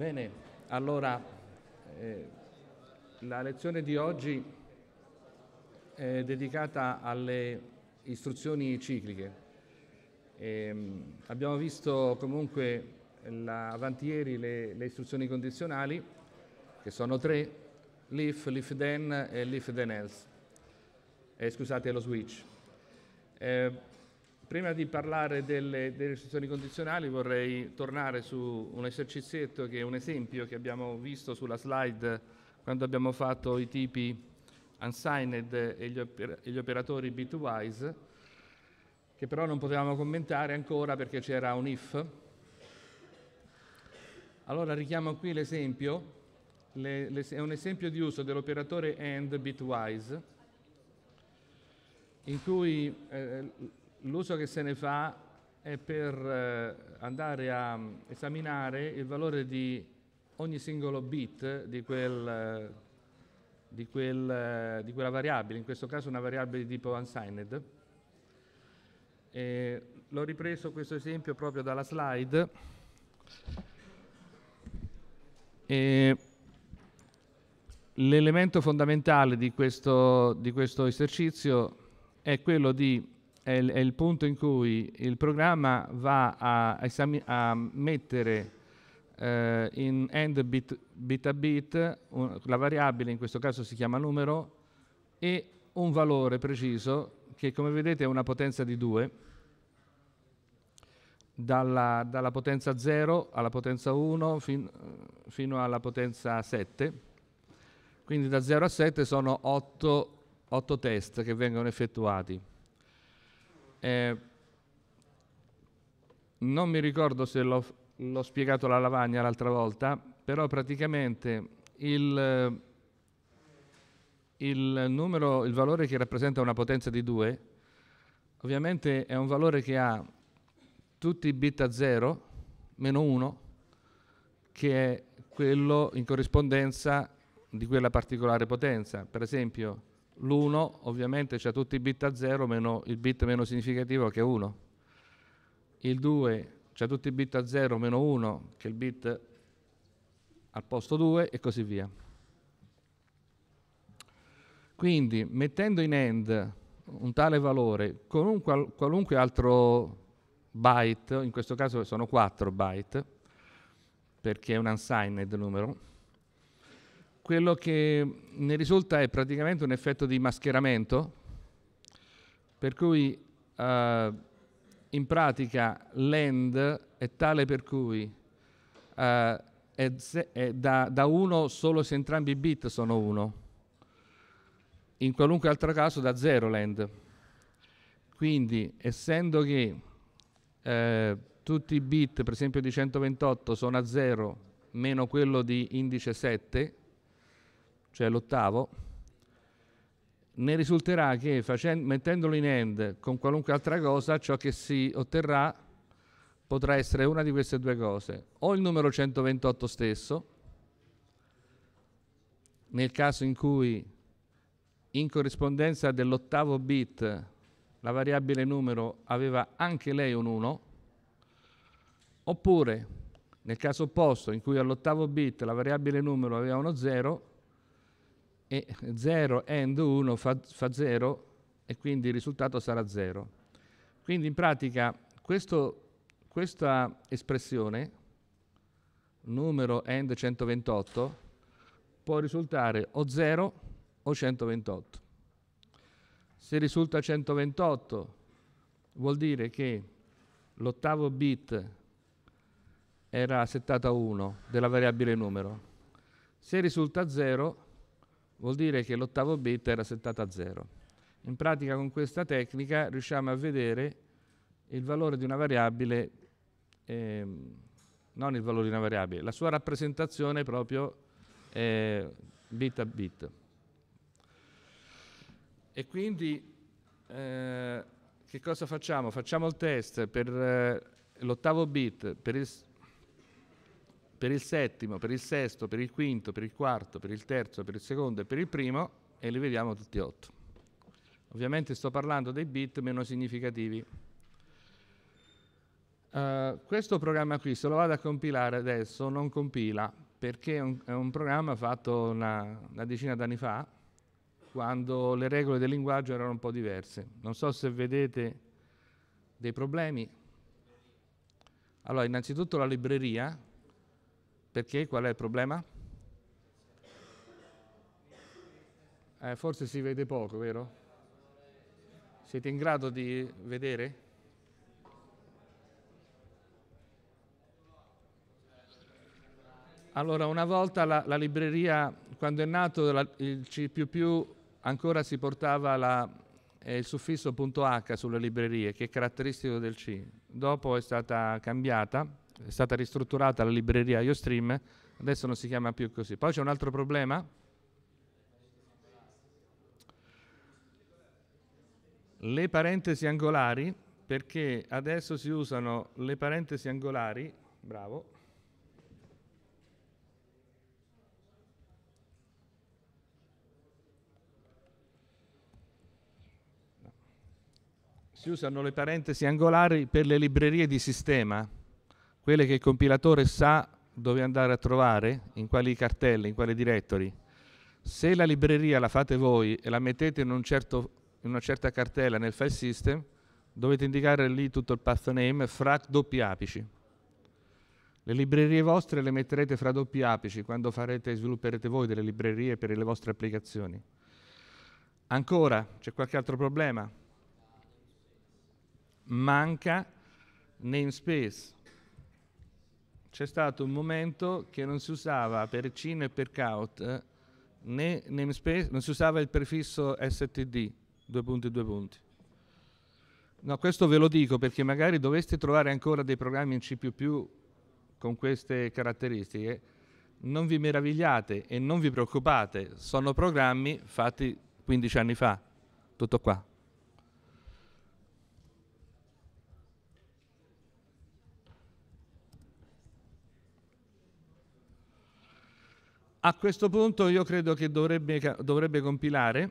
Bene, allora eh, la lezione di oggi è dedicata alle istruzioni cicliche. E, ehm, abbiamo visto comunque la, avanti ieri le, le, istruzioni condizionali, che sono tre, l'if, l'if then e l'if then else. Eh, scusate, lo switch. Eh, Prima di parlare delle, delle restrizioni condizionali vorrei tornare su un esercizietto che è un esempio che abbiamo visto sulla slide quando abbiamo fatto i tipi unsigned e gli, oper- e gli operatori bitwise che però non potevamo commentare ancora perché c'era un if. Allora richiamo qui l'esempio, le, le, è un esempio di uso dell'operatore AND bitwise, in cui eh, l'uso che se ne fa è per eh, andare a esaminare il valore di ogni singolo bit di, quel, eh, di, quel, eh, di quella variabile, in questo caso una variabile di tipo unsigned. E l'ho ripreso questo esempio proprio dalla slide. E l'elemento fondamentale di questo, di questo esercizio è quello di è il, è il punto in cui il programma va a, a mettere eh, in end bit, bit a bit un, la variabile, in questo caso si chiama numero, e un valore preciso che come vedete è una potenza di 2, dalla, dalla potenza 0 alla potenza 1 fin, fino alla potenza 7. Quindi da 0 a 7 sono 8 test che vengono effettuati. Eh, non mi ricordo se l'ho, l'ho spiegato alla lavagna l'altra volta, però praticamente il, il, numero, il valore che rappresenta una potenza di 2 ovviamente è un valore che ha tutti i bit a 0 meno 1 che è quello in corrispondenza di quella particolare potenza. Per esempio l'1 ovviamente ha tutti i bit a 0 meno il bit meno significativo che è 1. Il 2 ha tutti i bit a 0 meno 1 che è il bit al posto 2 e così via. Quindi mettendo in end un tale valore con un qual qualunque altro byte, in questo caso sono 4 byte, perché è un unsigned numero, quello che ne risulta è praticamente un effetto di mascheramento, per cui eh, in pratica l'end è tale per cui eh, è se, è da, da 1 solo se entrambi i bit sono 1, in qualunque altro caso da 0 l'end. Quindi essendo che eh, tutti i bit per esempio di 128 sono a 0 meno quello di indice 7, cioè l'ottavo, ne risulterà che facendo, mettendolo in end con qualunque altra cosa, ciò che si otterrà potrà essere una di queste due cose, o il numero 128 stesso, nel caso in cui in corrispondenza dell'ottavo bit la variabile numero aveva anche lei un 1, oppure nel caso opposto in cui all'ottavo bit la variabile numero aveva uno 0, e 0 and 1 fa 0 e quindi il risultato sarà 0. Quindi in pratica questo, questa espressione, numero end 128, può risultare o 0 o 128. Se risulta 128 vuol dire che l'ottavo bit era settato a 1 della variabile numero. Se risulta 0 vuol dire che l'ottavo bit era settato a 0. In pratica con questa tecnica riusciamo a vedere il valore di una variabile, ehm, non il valore di una variabile, la sua rappresentazione proprio eh, bit a bit. E quindi eh, che cosa facciamo? Facciamo il test per eh, l'ottavo bit, per il per il settimo, per il sesto, per il quinto, per il quarto, per il terzo, per il secondo e per il primo e li vediamo tutti e otto. Ovviamente sto parlando dei bit meno significativi. Uh, questo programma qui, se lo vado a compilare adesso, non compila, perché è un, è un programma fatto una, una decina d'anni fa, quando le regole del linguaggio erano un po' diverse. Non so se vedete dei problemi. Allora, innanzitutto la libreria, perché? Qual è il problema? Eh, forse si vede poco, vero? Siete in grado di vedere? Allora, una volta la, la libreria, quando è nato la, il C++, ancora si portava la, eh, il suffisso .h sulle librerie, che è caratteristico del C. Dopo è stata cambiata è stata ristrutturata la libreria IoStream, adesso non si chiama più così. Poi c'è un altro problema. Le parentesi angolari, perché adesso si usano le parentesi angolari, bravo, si usano le parentesi angolari per le librerie di sistema quelle che il compilatore sa dove andare a trovare, in quali cartelle, in quali directory. Se la libreria la fate voi e la mettete in, un certo, in una certa cartella nel file system, dovete indicare lì tutto il path name fra doppi apici. Le librerie vostre le metterete fra doppi apici quando farete, svilupperete voi delle librerie per le vostre applicazioni. Ancora, c'è qualche altro problema? Manca namespace c'è stato un momento che non si usava per CIN e per CAUT eh, né namespace, non si usava il prefisso std, due punti, due punti. No, questo ve lo dico perché magari doveste trovare ancora dei programmi in C++ con queste caratteristiche, non vi meravigliate e non vi preoccupate, sono programmi fatti 15 anni fa, tutto qua. A questo punto io credo che dovrebbe, dovrebbe compilare,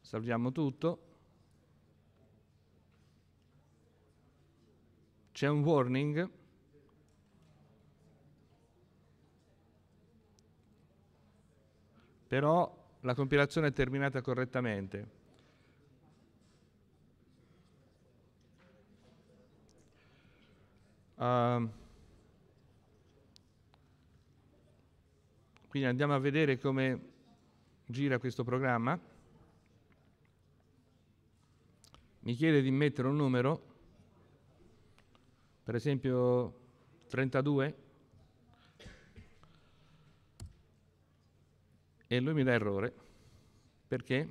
salviamo tutto, c'è un warning, però la compilazione è terminata correttamente. Uh, Quindi andiamo a vedere come gira questo programma. Mi chiede di mettere un numero, per esempio 32, e lui mi dà errore. Perché?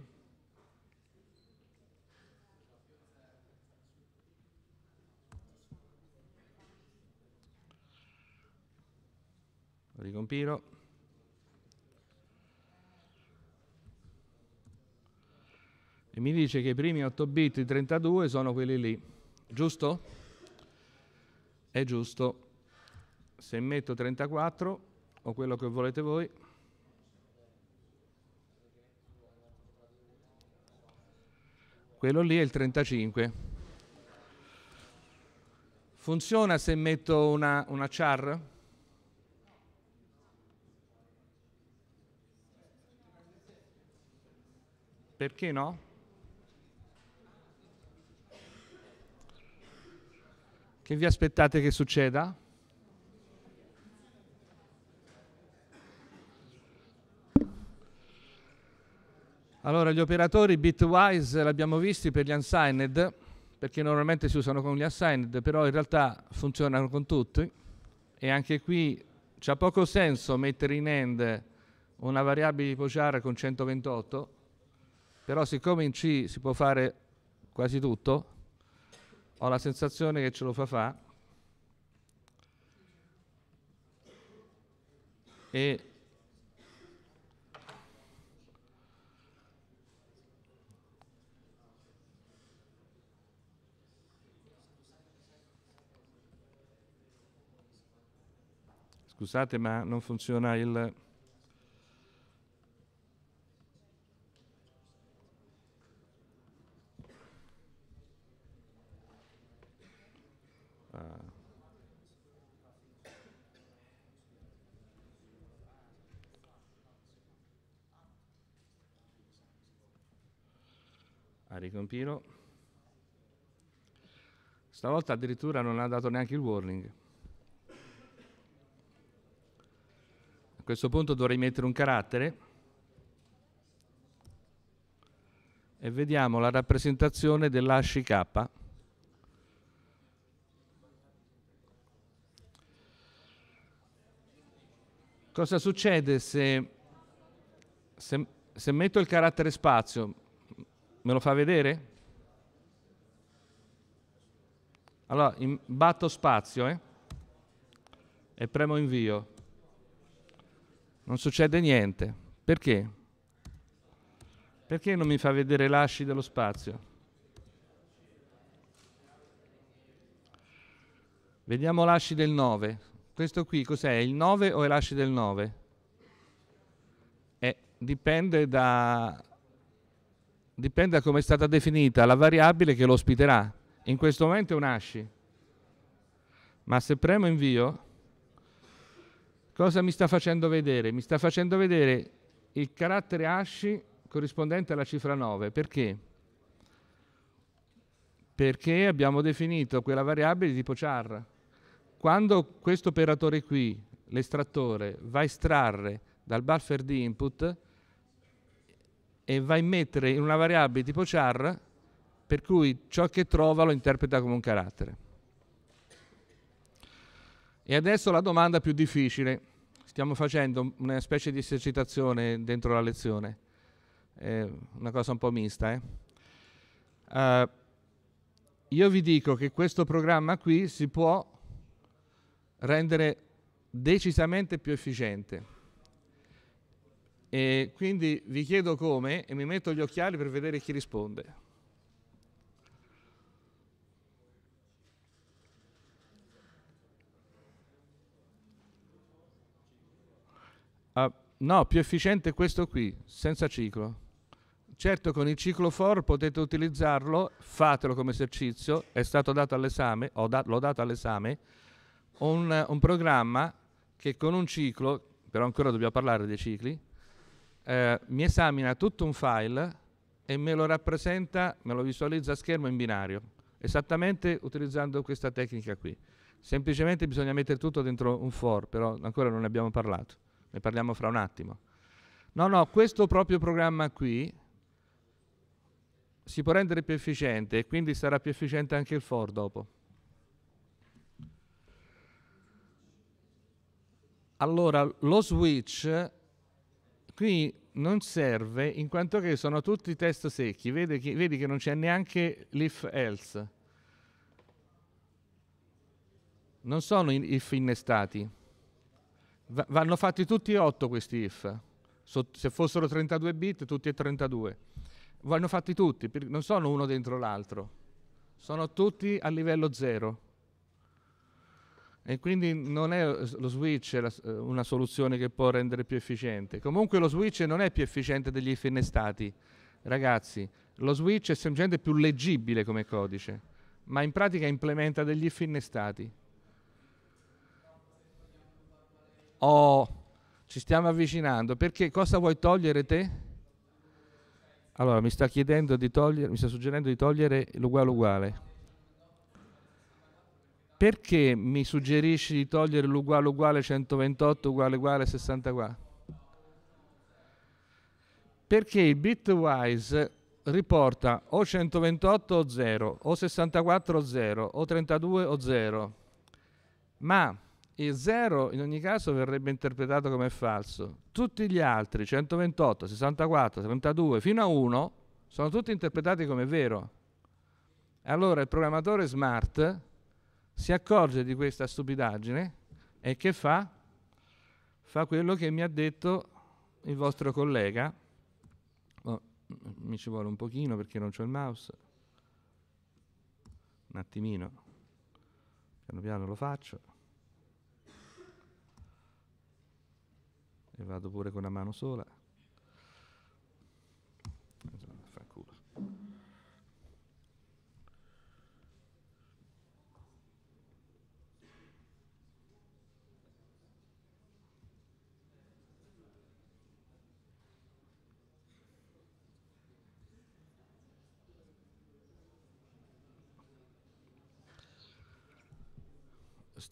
Ricompiro. e mi dice che i primi 8 bit di 32 sono quelli lì, giusto? È giusto. Se metto 34 o quello che volete voi, quello lì è il 35. Funziona se metto una, una char? Perché no? Che vi aspettate che succeda? Allora, gli operatori bitwise l'abbiamo visti per gli unsigned, perché normalmente si usano con gli unsigned, però in realtà funzionano con tutti. E anche qui c'ha poco senso mettere in end una variabile di char con 128, però siccome in C si può fare quasi tutto, ho la sensazione che ce lo fa fa e scusate ma non funziona il ricompilo. Stavolta addirittura non ha dato neanche il warning. A questo punto dovrei mettere un carattere e vediamo la rappresentazione dell'HK. Cosa succede se, se, se metto il carattere spazio Me lo fa vedere? Allora, in, batto spazio eh? e premo invio. Non succede niente. Perché? Perché non mi fa vedere l'asci dello spazio? Vediamo l'asci del 9. Questo qui cos'è? Il 9 o è l'asci del 9? Eh, dipende da, dipende da come è stata definita la variabile che lo ospiterà. In questo momento è un asci. ma se premo invio, cosa mi sta facendo vedere? Mi sta facendo vedere il carattere asci corrispondente alla cifra 9. Perché? Perché abbiamo definito quella variabile di tipo char. Quando questo operatore qui, l'estrattore, va a estrarre dal buffer di input, e va a mettere in una variabile tipo char per cui ciò che trova lo interpreta come un carattere. E adesso la domanda più difficile. Stiamo facendo una specie di esercitazione dentro la lezione, eh, una cosa un po' mista. Eh? Uh, io vi dico che questo programma qui si può rendere decisamente più efficiente. E quindi vi chiedo come e mi metto gli occhiali per vedere chi risponde. Uh, no, più efficiente è questo qui, senza ciclo. Certo con il ciclo for potete utilizzarlo, fatelo come esercizio, è stato dato all'esame, da l'ho dato all'esame, un, un programma che con un ciclo, però ancora dobbiamo parlare dei cicli, eh, mi esamina tutto un file e me lo rappresenta, me lo visualizza a schermo in binario, esattamente utilizzando questa tecnica qui. Semplicemente bisogna mettere tutto dentro un for, però ancora non ne abbiamo parlato, ne parliamo fra un attimo. No, no, questo proprio programma qui si può rendere più efficiente e quindi sarà più efficiente anche il for dopo. Allora, lo switch Qui non serve in quanto che sono tutti test secchi, vedi che, vedi che non c'è neanche l'if else. Non sono if innestati. V vanno fatti tutti e otto questi if. So se fossero 32 bit, tutti e 32. Vanno fatti tutti, non sono uno dentro l'altro. Sono tutti a livello 0. E quindi non è lo switch una soluzione che può rendere più efficiente. Comunque lo switch non è più efficiente degli if innestati. Ragazzi, lo switch è semplicemente più leggibile come codice, ma in pratica implementa degli if innestati. Oh, ci stiamo avvicinando, perché cosa vuoi togliere te? Allora, mi sta chiedendo di togliere, mi sta suggerendo di togliere l'uguale uguale perché mi suggerisci di togliere l'uguale uguale 128 uguale uguale 64? Perché il bitwise riporta o 128 o 0, o 64 o 0, o 32 o 0, ma il 0 in ogni caso verrebbe interpretato come falso. Tutti gli altri, 128, 64, 32, fino a 1, sono tutti interpretati come vero. Allora il programmatore smart si accorge di questa stupidaggine e che fa? Fa quello che mi ha detto il vostro collega. Oh, mi ci vuole un pochino perché non ho il mouse. Un attimino. Piano piano lo faccio. E vado pure con la mano sola.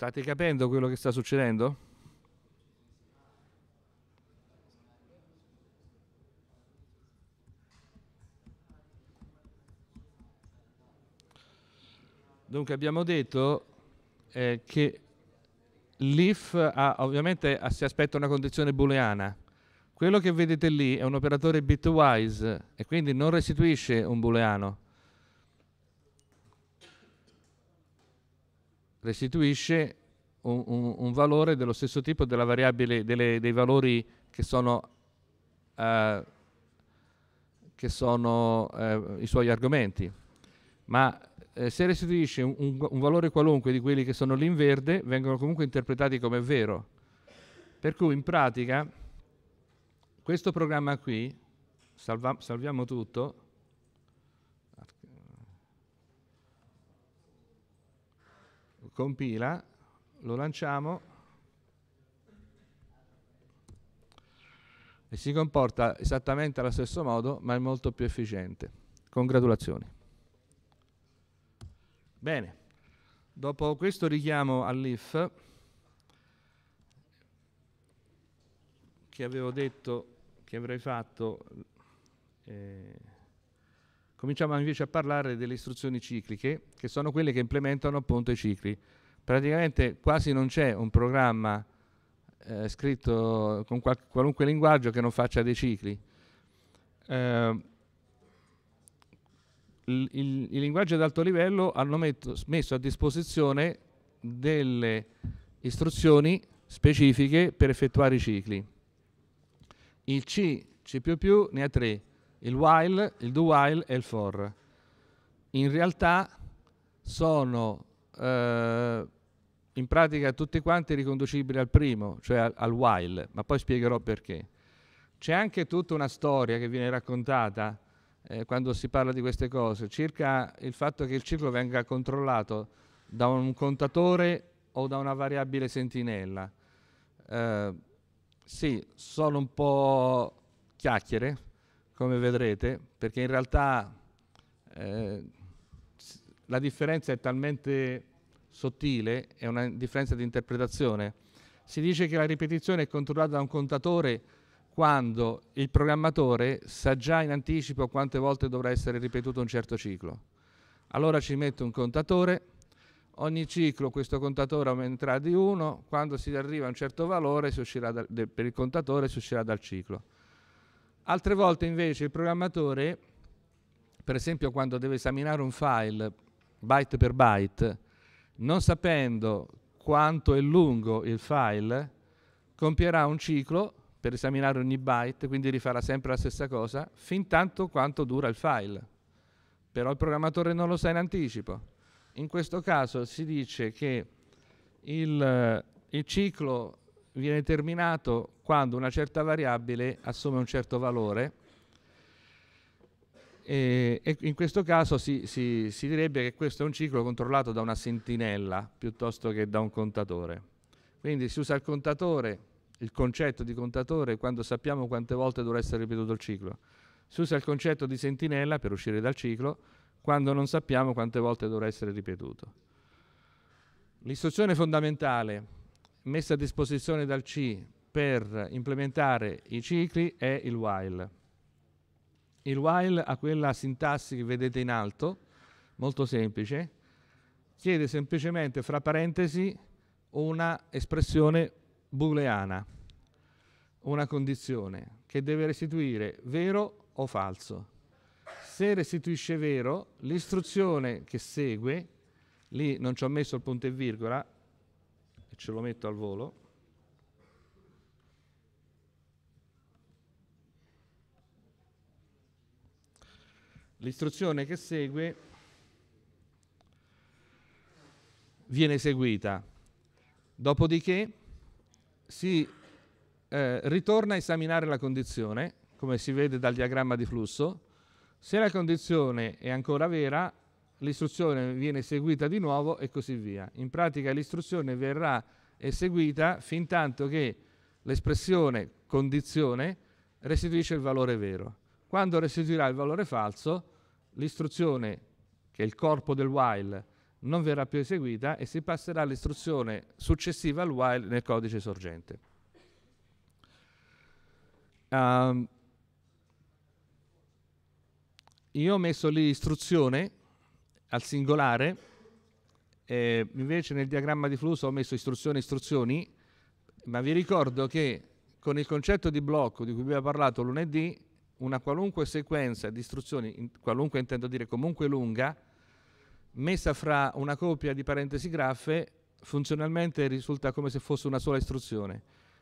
State capendo quello che sta succedendo? Dunque abbiamo detto eh, che l'if ha, ovviamente si aspetta una condizione booleana. Quello che vedete lì è un operatore bitwise e quindi non restituisce un booleano restituisce un, un, un valore dello stesso tipo della variabile, delle, dei valori che sono, eh, che sono eh, i suoi argomenti. Ma eh, se restituisce un, un valore qualunque di quelli che sono lì in verde, vengono comunque interpretati come vero. Per cui in pratica questo programma qui, salva, salviamo tutto, compila, lo lanciamo e si comporta esattamente allo stesso modo ma è molto più efficiente. Congratulazioni. Bene, dopo questo richiamo all'if che avevo detto che avrei fatto eh, cominciamo invece a parlare delle istruzioni cicliche, che sono quelle che implementano appunto i cicli. Praticamente quasi non c'è un programma eh, scritto con qual qualunque linguaggio che non faccia dei cicli. Eh, il, il, ad alto livello hanno metto, messo a disposizione delle istruzioni specifiche per effettuare i cicli. Il C, C++ ne ha tre, il while, il do while e il for. In realtà sono eh, in pratica tutti quanti riconducibili al primo, cioè al, al while, ma poi spiegherò perché. C'è anche tutta una storia che viene raccontata eh, quando si parla di queste cose, circa il fatto che il ciclo venga controllato da un contatore o da una variabile sentinella. Eh, sì, sono un po' chiacchiere, come vedrete, perché in realtà eh, la differenza è talmente sottile, è una differenza di interpretazione. Si dice che la ripetizione è controllata da un contatore quando il programmatore sa già in anticipo quante volte dovrà essere ripetuto un certo ciclo. Allora ci mette un contatore, ogni ciclo questo contatore aumenterà di 1, quando si arriva a un certo valore dal, de, per il contatore si uscirà dal ciclo. Altre volte invece il programmatore, per esempio quando deve esaminare un file byte per byte, non sapendo quanto è lungo il file, compierà un ciclo per esaminare ogni byte, quindi rifarà sempre la stessa cosa, fin tanto quanto dura il file. Però il programmatore non lo sa in anticipo. In questo caso si dice che il, eh, il ciclo viene determinato quando una certa variabile assume un certo valore e, e in questo caso si, si, si direbbe che questo è un ciclo controllato da una sentinella piuttosto che da un contatore. Quindi si usa il contatore, il concetto di contatore quando sappiamo quante volte dovrà essere ripetuto il ciclo. Si usa il concetto di sentinella per uscire dal ciclo quando non sappiamo quante volte dovrà essere ripetuto. L'istruzione fondamentale messa a disposizione dal C per implementare i cicli è il while. Il while ha quella sintassi che vedete in alto, molto semplice, chiede semplicemente fra parentesi una espressione booleana, una condizione che deve restituire vero o falso. Se restituisce vero, l'istruzione che segue, lì non ci ho messo il punto e virgola, ce lo metto al volo. L'istruzione che segue viene eseguita, dopodiché si eh, ritorna a esaminare la condizione, come si vede dal diagramma di flusso. Se la condizione è ancora vera, l'istruzione viene eseguita di nuovo e così via. In pratica l'istruzione verrà eseguita fin tanto che l'espressione condizione restituisce il valore vero. Quando restituirà il valore falso, l'istruzione, che è il corpo del while, non verrà più eseguita e si passerà all'istruzione successiva al while nel codice sorgente. Um, io ho messo lì istruzione al singolare, eh, invece nel diagramma di flusso ho messo istruzioni e istruzioni, ma vi ricordo che con il concetto di blocco di cui vi ho parlato lunedì, una qualunque sequenza di istruzioni, in, qualunque intendo dire comunque lunga, messa fra una coppia di parentesi graffe, funzionalmente risulta come se fosse una sola istruzione.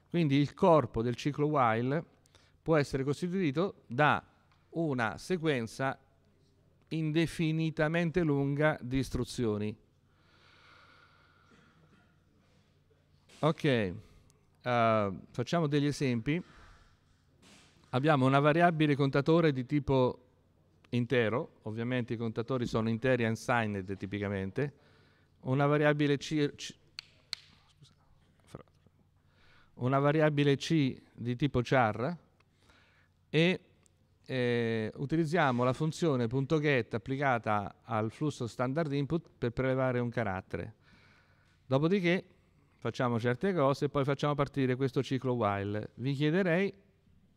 Quindi il corpo del ciclo while può essere costituito da una sequenza indefinitamente lunga di istruzioni. Ok, uh, facciamo degli esempi. Abbiamo una variabile contatore di tipo intero, ovviamente i contatori sono interi e unsigned tipicamente, una variabile C, C, una variabile C di tipo char e eh, utilizziamo la funzione .get applicata al flusso standard input per prelevare un carattere. Dopodiché facciamo certe cose e poi facciamo partire questo ciclo while. Vi chiederei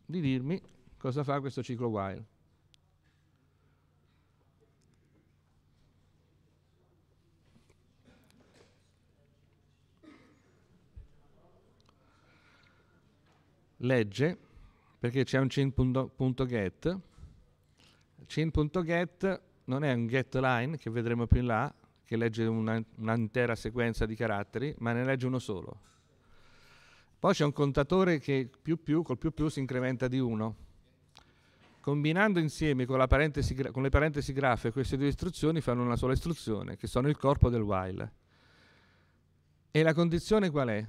di dirmi cosa fa questo ciclo while. Legge perché c'è un chain.get. Chain.get non è un get line che vedremo più in là, che legge un'intera sequenza di caratteri, ma ne legge uno solo. Poi c'è un contatore che più più, col più più si incrementa di 1. Combinando insieme con, con, le parentesi graffe queste due istruzioni fanno una sola istruzione, che sono il corpo del while. E la condizione qual è?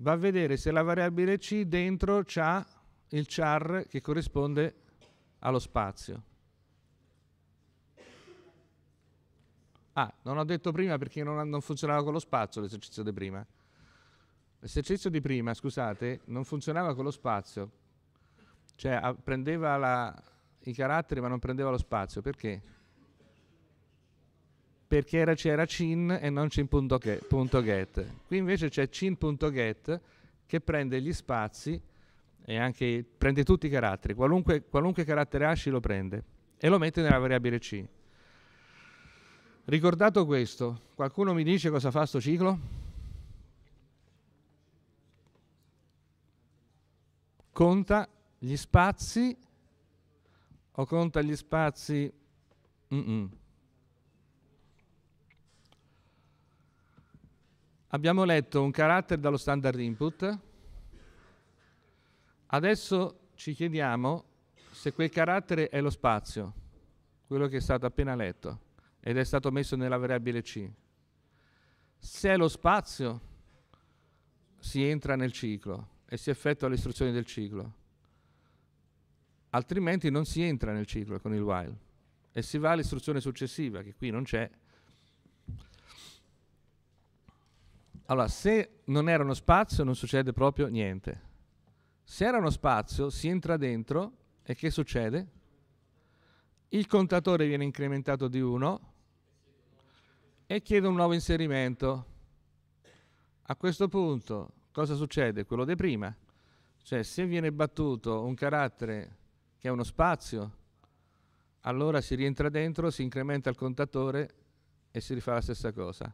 va a vedere se la variabile C dentro c'ha il char che corrisponde allo spazio. Ah, non ho detto prima perché non, non funzionava con lo spazio l'esercizio di prima. L'esercizio di prima, scusate, non funzionava con lo spazio. Cioè, prendeva la, i caratteri ma non prendeva lo spazio. Perché? perché era, c'era cin e non cin.get. Qui invece c'è cin.get che prende gli spazi e anche, prende tutti i caratteri, qualunque, qualunque carattere asci lo prende e lo mette nella variabile c. Ricordato questo, qualcuno mi dice cosa fa sto ciclo? Conta gli spazi o conta gli spazi... Mm -mm. abbiamo letto un carattere dallo standard input, adesso ci chiediamo se quel carattere è lo spazio, quello che è stato appena letto ed è stato messo nella variabile C. Se è lo spazio, si entra nel ciclo e si effettua l'istruzione del ciclo, altrimenti non si entra nel ciclo con il while e si va all'istruzione successiva, che qui non c'è, Allora, se non era uno spazio non succede proprio niente. Se era uno spazio si entra dentro e che succede? Il contatore viene incrementato di 1 e chiede un nuovo inserimento. A questo punto cosa succede? Quello di prima. Cioè se viene battuto un carattere che è uno spazio, allora si rientra dentro, si incrementa il contatore e si rifà la stessa cosa.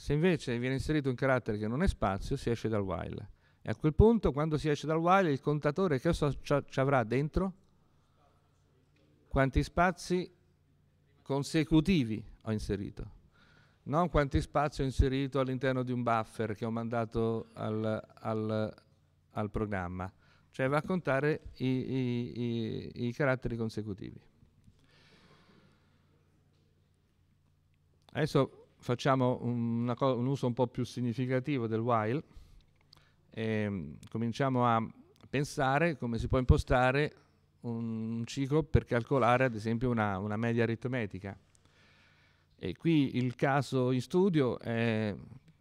Se invece viene inserito un carattere che non è spazio, si esce dal while. E a quel punto, quando si esce dal while, il contatore che so, ci avrà dentro? Quanti spazi consecutivi ho inserito? Non quanti spazi ho inserito all'interno di un buffer che ho mandato al, al, al programma. Cioè va a contare i, i, i, i caratteri consecutivi. Adesso facciamo un, un uso un po' più significativo del while e ehm, cominciamo a pensare come si può impostare un ciclo per calcolare ad esempio una, una media aritmetica. E qui il caso in studio è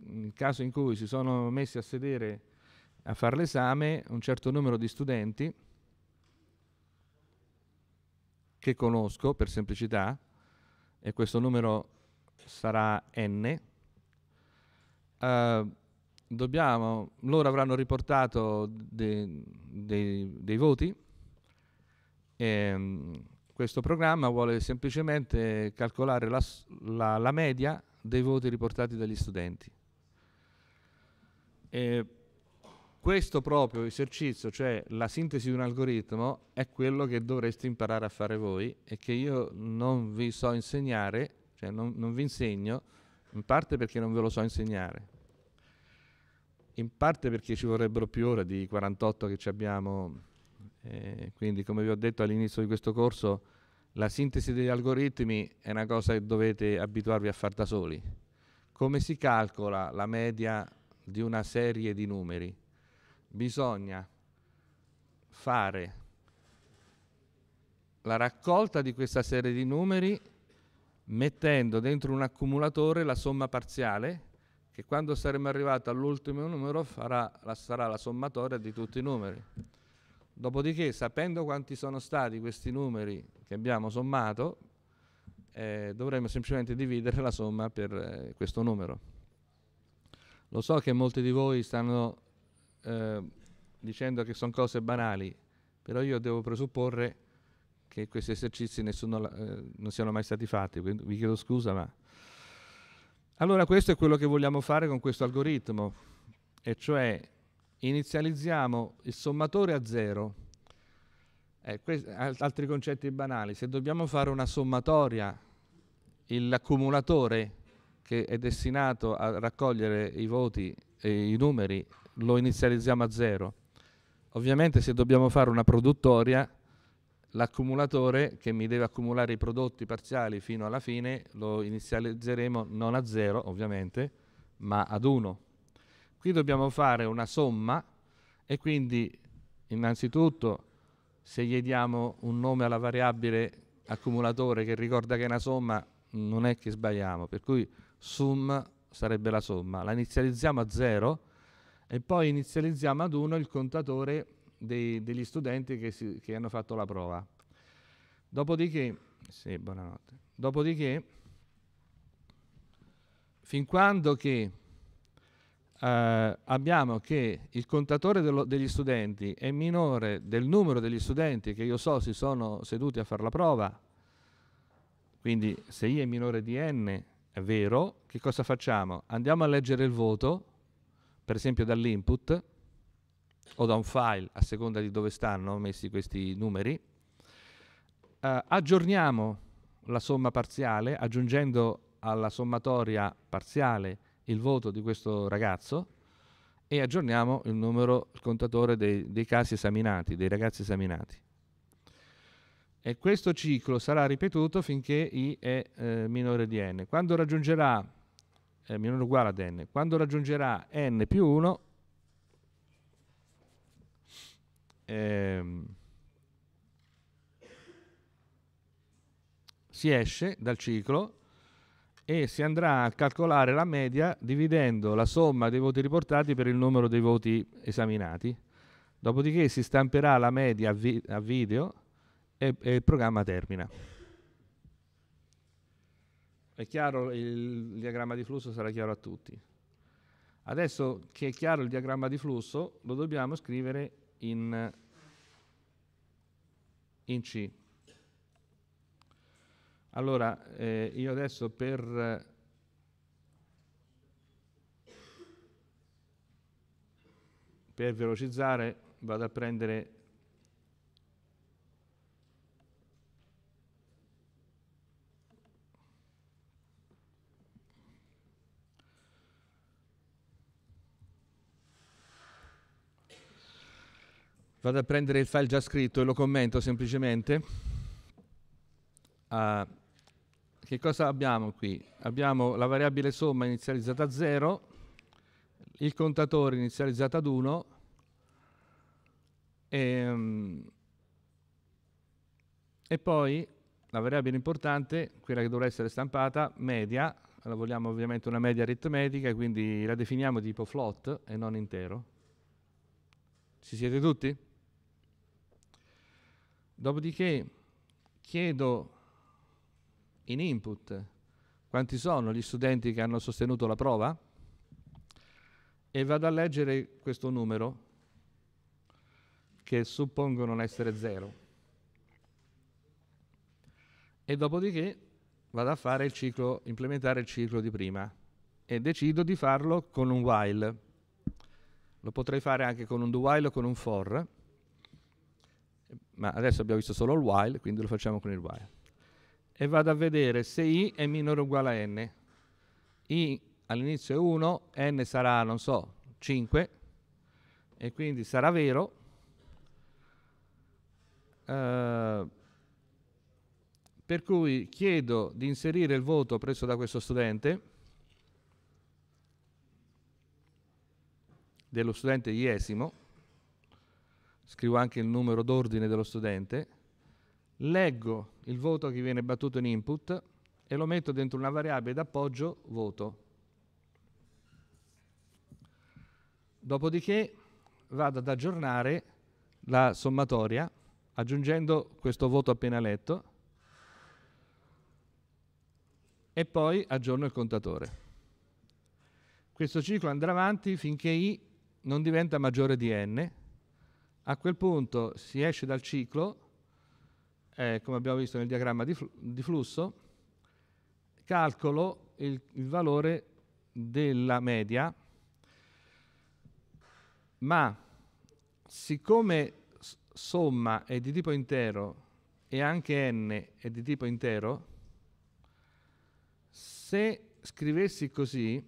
il caso in cui si sono messi a sedere a fare l'esame un certo numero di studenti che conosco per semplicità e questo numero sarà n. Uh, dobbiamo, loro avranno riportato dei, dei, dei voti. E, ehm, questo programma vuole semplicemente calcolare la, la, la, media dei voti riportati dagli studenti. E questo proprio esercizio, cioè la sintesi di un algoritmo, è quello che dovreste imparare a fare voi e che io non vi so insegnare cioè non, non vi insegno, in parte perché non ve lo so insegnare, in parte perché ci vorrebbero più ore di 48 che ci abbiamo. Eh, quindi, come vi ho detto all'inizio di questo corso, la sintesi degli algoritmi è una cosa che dovete abituarvi a fare da soli. Come si calcola la media di una serie di numeri? Bisogna fare la raccolta di questa serie di numeri mettendo dentro un accumulatore la somma parziale che quando saremo arrivati all'ultimo numero farà, la, sarà la sommatoria di tutti i numeri. Dopodiché, sapendo quanti sono stati questi numeri che abbiamo sommato, eh, dovremo semplicemente dividere la somma per eh, questo numero. Lo so che molti di voi stanno eh, dicendo che sono cose banali, però io devo presupporre che questi esercizi nessuno, eh, non siano mai stati fatti, quindi vi chiedo scusa, ma... Allora questo è quello che vogliamo fare con questo algoritmo, e cioè inizializziamo il sommatore a zero. Eh, questi, altri concetti banali, se dobbiamo fare una sommatoria, l'accumulatore che è destinato a raccogliere i voti e i numeri lo inizializziamo a zero. Ovviamente se dobbiamo fare una produttoria l'accumulatore che mi deve accumulare i prodotti parziali fino alla fine lo inizializzeremo non a 0 ovviamente, ma ad 1. Qui dobbiamo fare una somma e quindi innanzitutto se gli diamo un nome alla variabile accumulatore che ricorda che è una somma non è che sbagliamo, per cui sum sarebbe la somma, la inizializziamo a 0 e poi inizializziamo ad 1 il contatore dei, degli studenti che, si, che, hanno fatto la prova. Dopodiché, sì, buonanotte. Dopodiché, fin quando che, eh, abbiamo che il contatore dello, degli studenti è minore del numero degli studenti che io so si sono seduti a fare la prova, quindi se i è minore di n è vero, che cosa facciamo? Andiamo a leggere il voto, per esempio dall'input, o da un file, a seconda di dove stanno messi questi numeri. Eh, aggiorniamo la somma parziale aggiungendo alla sommatoria parziale il voto di questo ragazzo e aggiorniamo il numero, il contatore dei, dei casi esaminati, dei ragazzi esaminati. E questo ciclo sarà ripetuto finché i è eh, minore di n. Quando raggiungerà, eh, minore uguale ad n, quando raggiungerà n più 1, ehm, si esce dal ciclo e si andrà a calcolare la media dividendo la somma dei voti riportati per il numero dei voti esaminati. Dopodiché si stamperà la media a, vi a video e, e il programma termina. È chiaro il diagramma di flusso sarà chiaro a tutti. Adesso che è chiaro il diagramma di flusso, lo dobbiamo scrivere in, in C. Allora, eh, io adesso per... per velocizzare vado a prendere Vado a prendere il file già scritto e lo commento semplicemente. Uh, che cosa abbiamo qui? Abbiamo la variabile somma inizializzata a 0, il contatore inizializzato ad 1 e, ehm, e poi la variabile importante, quella che dovrà essere stampata, media, la vogliamo ovviamente una media aritmetica, quindi la definiamo tipo float e non intero. Ci siete tutti? Dopodiché chiedo in input quanti sono gli studenti che hanno sostenuto la prova e vado a leggere questo numero che suppongo non essere zero. E dopodiché vado a fare il ciclo, implementare il ciclo di prima e decido di farlo con un while. Lo potrei fare anche con un do while o con un for ma adesso abbiamo visto solo il while, quindi lo facciamo con il while. E vado a vedere se i è minore o uguale a n. i all'inizio è 1, n sarà, non so, 5, e quindi sarà vero Uh, per cui chiedo di inserire il voto preso da questo studente, dello studente iesimo, scrivo anche il numero d'ordine dello studente, leggo il voto che viene battuto in input e lo metto dentro una variabile d'appoggio voto. Dopodiché vado ad aggiornare la sommatoria aggiungendo questo voto appena letto e poi aggiorno il contatore. Questo ciclo andrà avanti finché i non diventa maggiore di n, a quel punto si esce dal ciclo, eh, come abbiamo visto nel diagramma di, fl di flusso, calcolo il, il valore della media, ma siccome somma è di tipo intero e anche n è di tipo intero, se scrivessi così,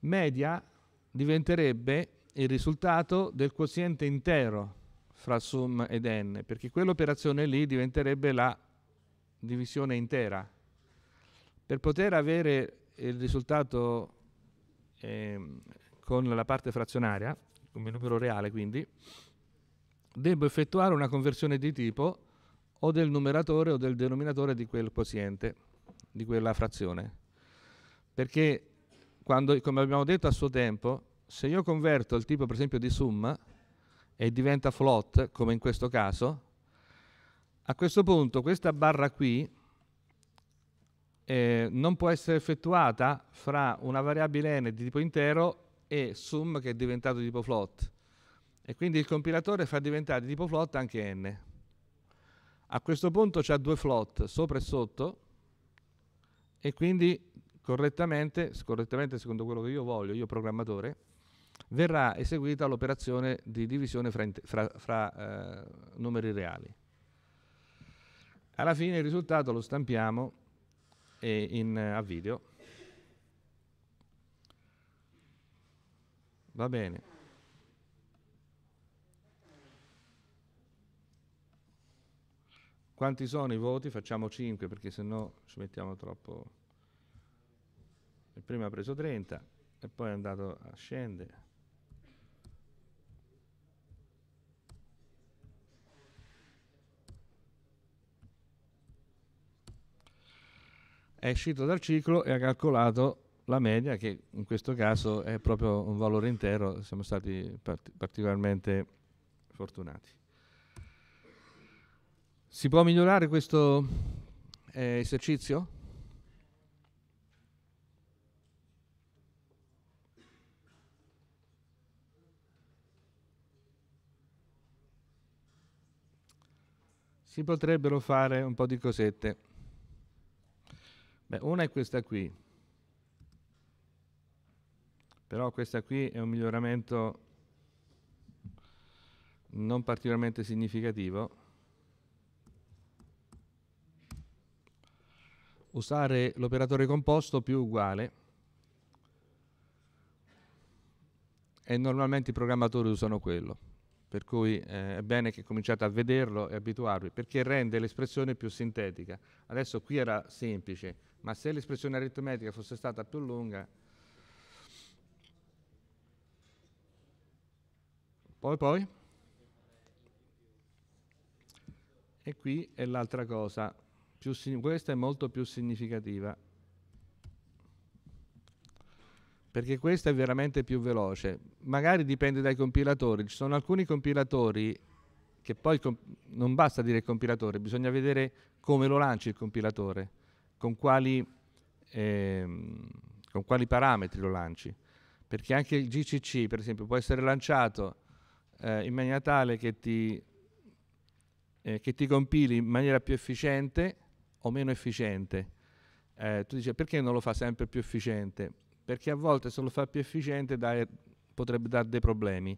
media diventerebbe il risultato del quoziente intero fra sum ed n, perché quell'operazione lì diventerebbe la divisione intera. Per poter avere il risultato eh, con la parte frazionaria, come numero reale quindi, devo effettuare una conversione di tipo o del numeratore o del denominatore di quel quoziente, di quella frazione. Perché quando, come abbiamo detto a suo tempo, se io converto il tipo per esempio di summa e diventa float, come in questo caso, a questo punto questa barra qui eh, non può essere effettuata fra una variabile n di tipo intero e sum che è diventato di tipo float. E quindi il compilatore fa diventare di tipo float anche n. A questo punto c'è due float, sopra e sotto, e quindi correttamente, correttamente secondo quello che io voglio, io programmatore, verrà eseguita l'operazione di divisione fra, fra, fra eh, numeri reali. Alla fine il risultato lo stampiamo eh, in, eh, a video. Va bene. Quanti sono i voti? Facciamo 5 perché sennò ci mettiamo troppo il primo ha preso 30 e poi è andato a scendere è uscito dal ciclo e ha calcolato la media che in questo caso è proprio un valore intero, siamo stati part particolarmente fortunati. Si può migliorare questo eh, esercizio? si potrebbero fare un po' di cosette. Beh, una è questa qui, però questa qui è un miglioramento non particolarmente significativo. Usare l'operatore composto più uguale e normalmente i programmatori usano quello per cui eh, è bene che cominciate a vederlo e abituarvi, perché rende l'espressione più sintetica. Adesso qui era semplice, ma se l'espressione aritmetica fosse stata più lunga, poi poi, e qui è l'altra cosa, più, questa è molto più significativa, perché questa è veramente più veloce. Magari dipende dai compilatori, ci sono alcuni compilatori che poi comp- non basta dire compilatore, bisogna vedere come lo lanci il compilatore, con quali, ehm, con quali parametri lo lanci. Perché anche il GCC, per esempio, può essere lanciato eh, in maniera tale che ti, eh, che ti compili in maniera più efficiente o meno efficiente. Eh, tu dici perché non lo fa sempre più efficiente? perché a volte se lo fa più efficiente dai, potrebbe dare dei problemi.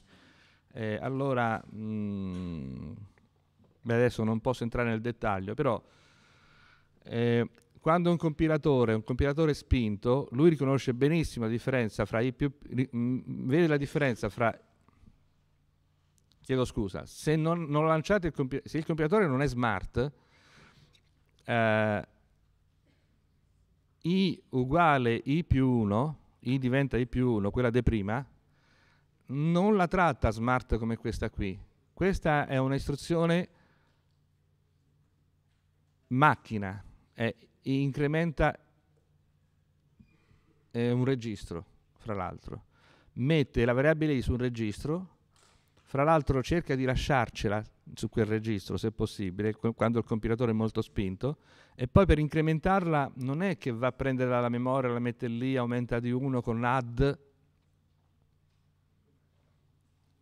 Eh, allora, mh, mm, beh, adesso non posso entrare nel dettaglio, però eh, quando un compilatore, un compilatore spinto, lui riconosce benissimo la differenza fra i più, ri, mh, mm, vede la differenza fra chiedo scusa, se, non, non lanciate il, compi- se il compilatore non è smart, eh, i uguale i più 1 i diventa i più, uno, quella di prima, non la tratta smart come questa qui. Questa è un'istruzione macchina, è, incrementa è un registro, fra l'altro. Mette la variabile i su un registro, fra l'altro cerca di lasciarcela su quel registro, se possibile, quando il compilatore è molto spinto, e poi per incrementarla non è che va a prendere la memoria, la mette lì, aumenta di 1 con add,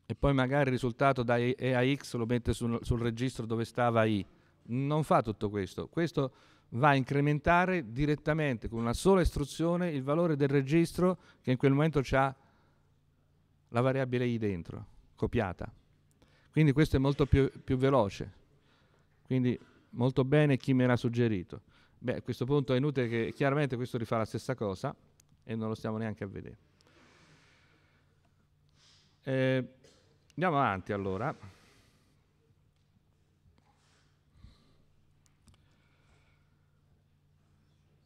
e poi magari il risultato da E a X lo mette sul, sul registro dove stava I. Non fa tutto questo. Questo va a incrementare direttamente con una sola istruzione il valore del registro che in quel momento ha la variabile I dentro, copiata. Quindi questo è molto più, più veloce. Quindi molto bene chi me l'ha suggerito. Beh, a questo punto è inutile che chiaramente questo rifà la stessa cosa e non lo stiamo neanche a vedere. Eh, andiamo avanti allora.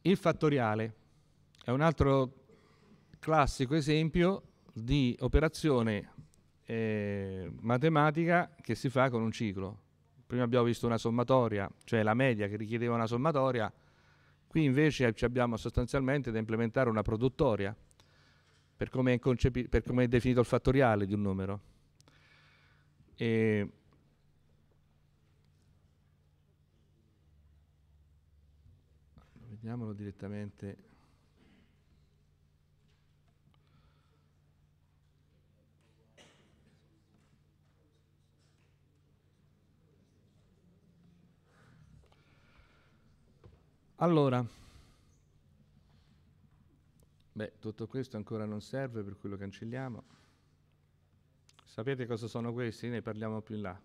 Il fattoriale è un altro classico esempio di operazione eh, matematica che si fa con un ciclo. Prima abbiamo visto una sommatoria, cioè la media che richiedeva una sommatoria, qui invece abbiamo sostanzialmente da implementare una produttoria per come è, concepi- per come è definito il fattoriale di un numero. E vediamolo direttamente Allora, beh, tutto questo ancora non serve, per cui lo cancelliamo. Sapete cosa sono questi? Ne parliamo più in là.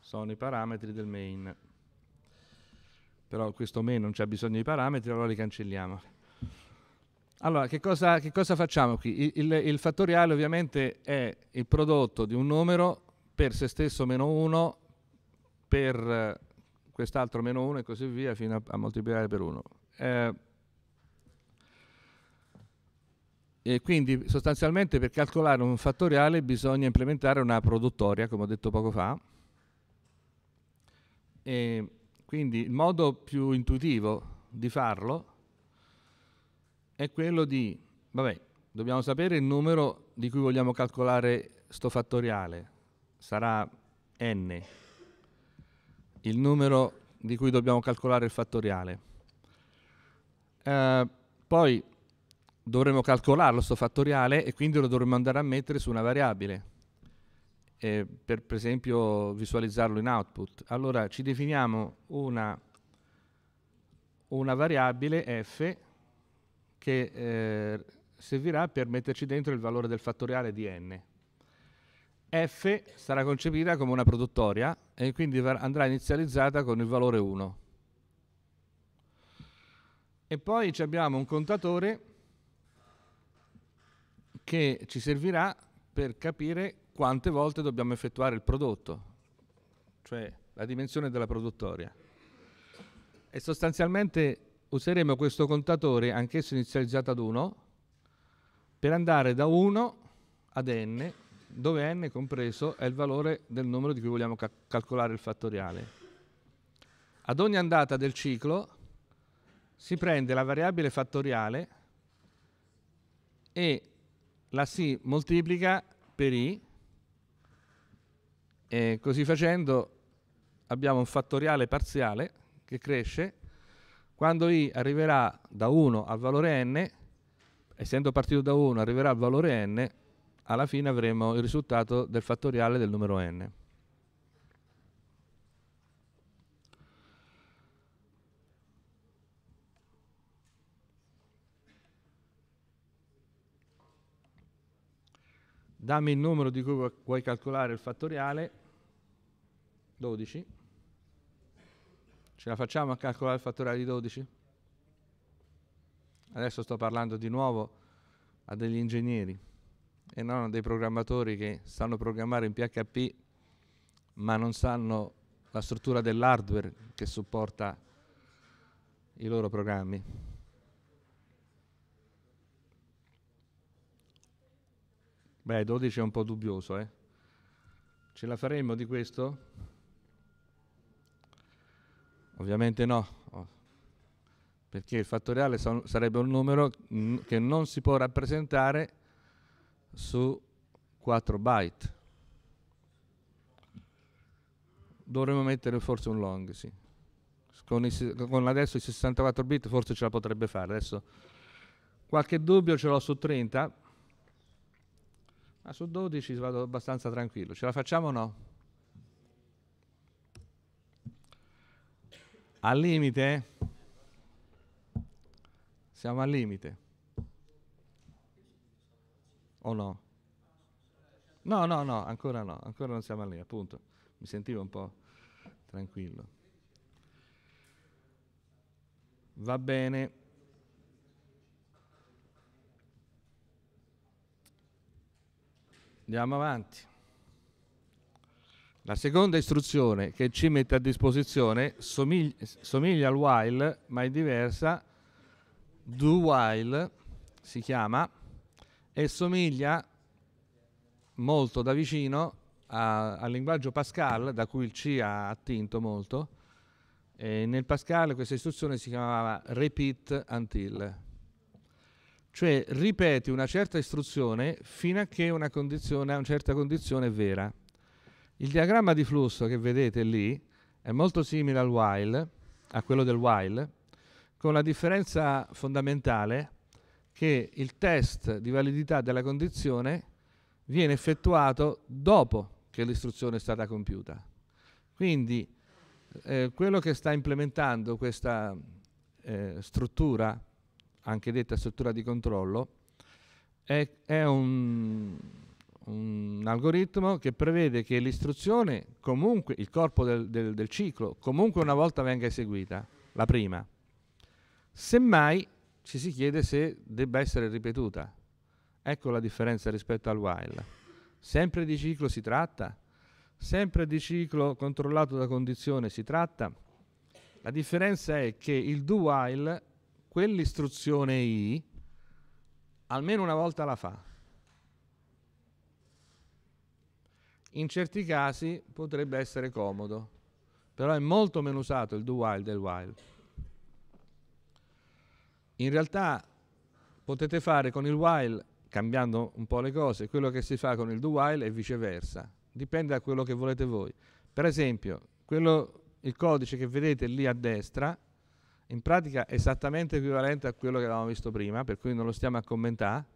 Sono i parametri del main. Però questo main non c'è bisogno di parametri, allora li cancelliamo. Allora, che cosa, che cosa facciamo qui? Il, il, il fattoriale ovviamente è il prodotto di un numero per se stesso meno 1 per quest'altro meno 1 e così via fino a, a moltiplicare per 1. Eh, e quindi sostanzialmente per calcolare un fattoriale bisogna implementare una produttoria, come ho detto poco fa. E quindi il modo più intuitivo di farlo è quello di, vabbè, dobbiamo sapere il numero di cui vogliamo calcolare sto fattoriale, sarà n il numero di cui dobbiamo calcolare il fattoriale. Eh, poi dovremo calcolarlo questo fattoriale e quindi lo dovremo andare a mettere su una variabile eh, per, per esempio visualizzarlo in output. Allora ci definiamo una, una variabile f che eh, servirà per metterci dentro il valore del fattoriale di n. F sarà concepita come una produttoria e quindi andrà inizializzata con il valore 1. E poi abbiamo un contatore che ci servirà per capire quante volte dobbiamo effettuare il prodotto, cioè la dimensione della produttoria. E sostanzialmente useremo questo contatore, anch'esso inizializzato ad 1, per andare da 1 ad n dove n compreso è il valore del numero di cui vogliamo ca calcolare il fattoriale. Ad ogni andata del ciclo si prende la variabile fattoriale e la si moltiplica per i e così facendo abbiamo un fattoriale parziale che cresce quando i arriverà da 1 al valore n essendo partito da 1 arriverà al valore n alla fine avremo il risultato del fattoriale del numero n. Dammi il numero di cui vuoi calcolare il fattoriale, 12. Ce la facciamo a calcolare il fattoriale di 12? Adesso sto parlando di nuovo a degli ingegneri e non dei programmatori che sanno programmare in PHP ma non sanno la struttura dell'hardware che supporta i loro programmi. Beh, 12 è un po' dubbioso, eh. Ce la faremo di questo? Ovviamente no, oh. perché il fattoriale sarebbe un numero che non si può rappresentare su 4 byte. Dovremmo mettere forse un long, sì. Con, i, con adesso i 64 bit forse ce la potrebbe fare. Adesso qualche dubbio ce l'ho su 30, ma su 12 vado abbastanza tranquillo. Ce la facciamo o no? Al limite? Siamo al limite. O no? No, no, no, ancora no, ancora non siamo lì, appunto. Mi sentivo un po' tranquillo. Va bene. Andiamo avanti. La seconda istruzione che ci mette a disposizione somiglia, somiglia al while, ma è diversa. Do while si chiama e somiglia molto da vicino a, al linguaggio Pascal, da cui il C ha attinto molto. E nel Pascal questa istruzione si chiamava repeat until, cioè ripeti una certa istruzione fino a che una, condizione, una certa condizione è vera. Il diagramma di flusso che vedete lì è molto simile al while, a quello del while, con la differenza fondamentale che il test di validità della condizione viene effettuato dopo che l'istruzione è stata compiuta. Quindi eh, quello che sta implementando questa eh, struttura, anche detta struttura di controllo, è, è un, un, algoritmo che prevede che l'istruzione, comunque il corpo del, del, del ciclo, comunque una volta venga eseguita, la prima. Semmai ci si chiede se debba essere ripetuta. Ecco la differenza rispetto al while. Sempre di ciclo si tratta, sempre di ciclo controllato da condizione si tratta. La differenza è che il do while, quell'istruzione i, almeno una volta la fa. In certi casi potrebbe essere comodo, però è molto meno usato il do while del while. In realtà potete fare con il while, cambiando un po' le cose, quello che si fa con il do while e viceversa. Dipende da quello che volete voi. Per esempio, quello, il codice che vedete lì a destra, in pratica è esattamente equivalente a quello che avevamo visto prima, per cui non lo stiamo a commentare.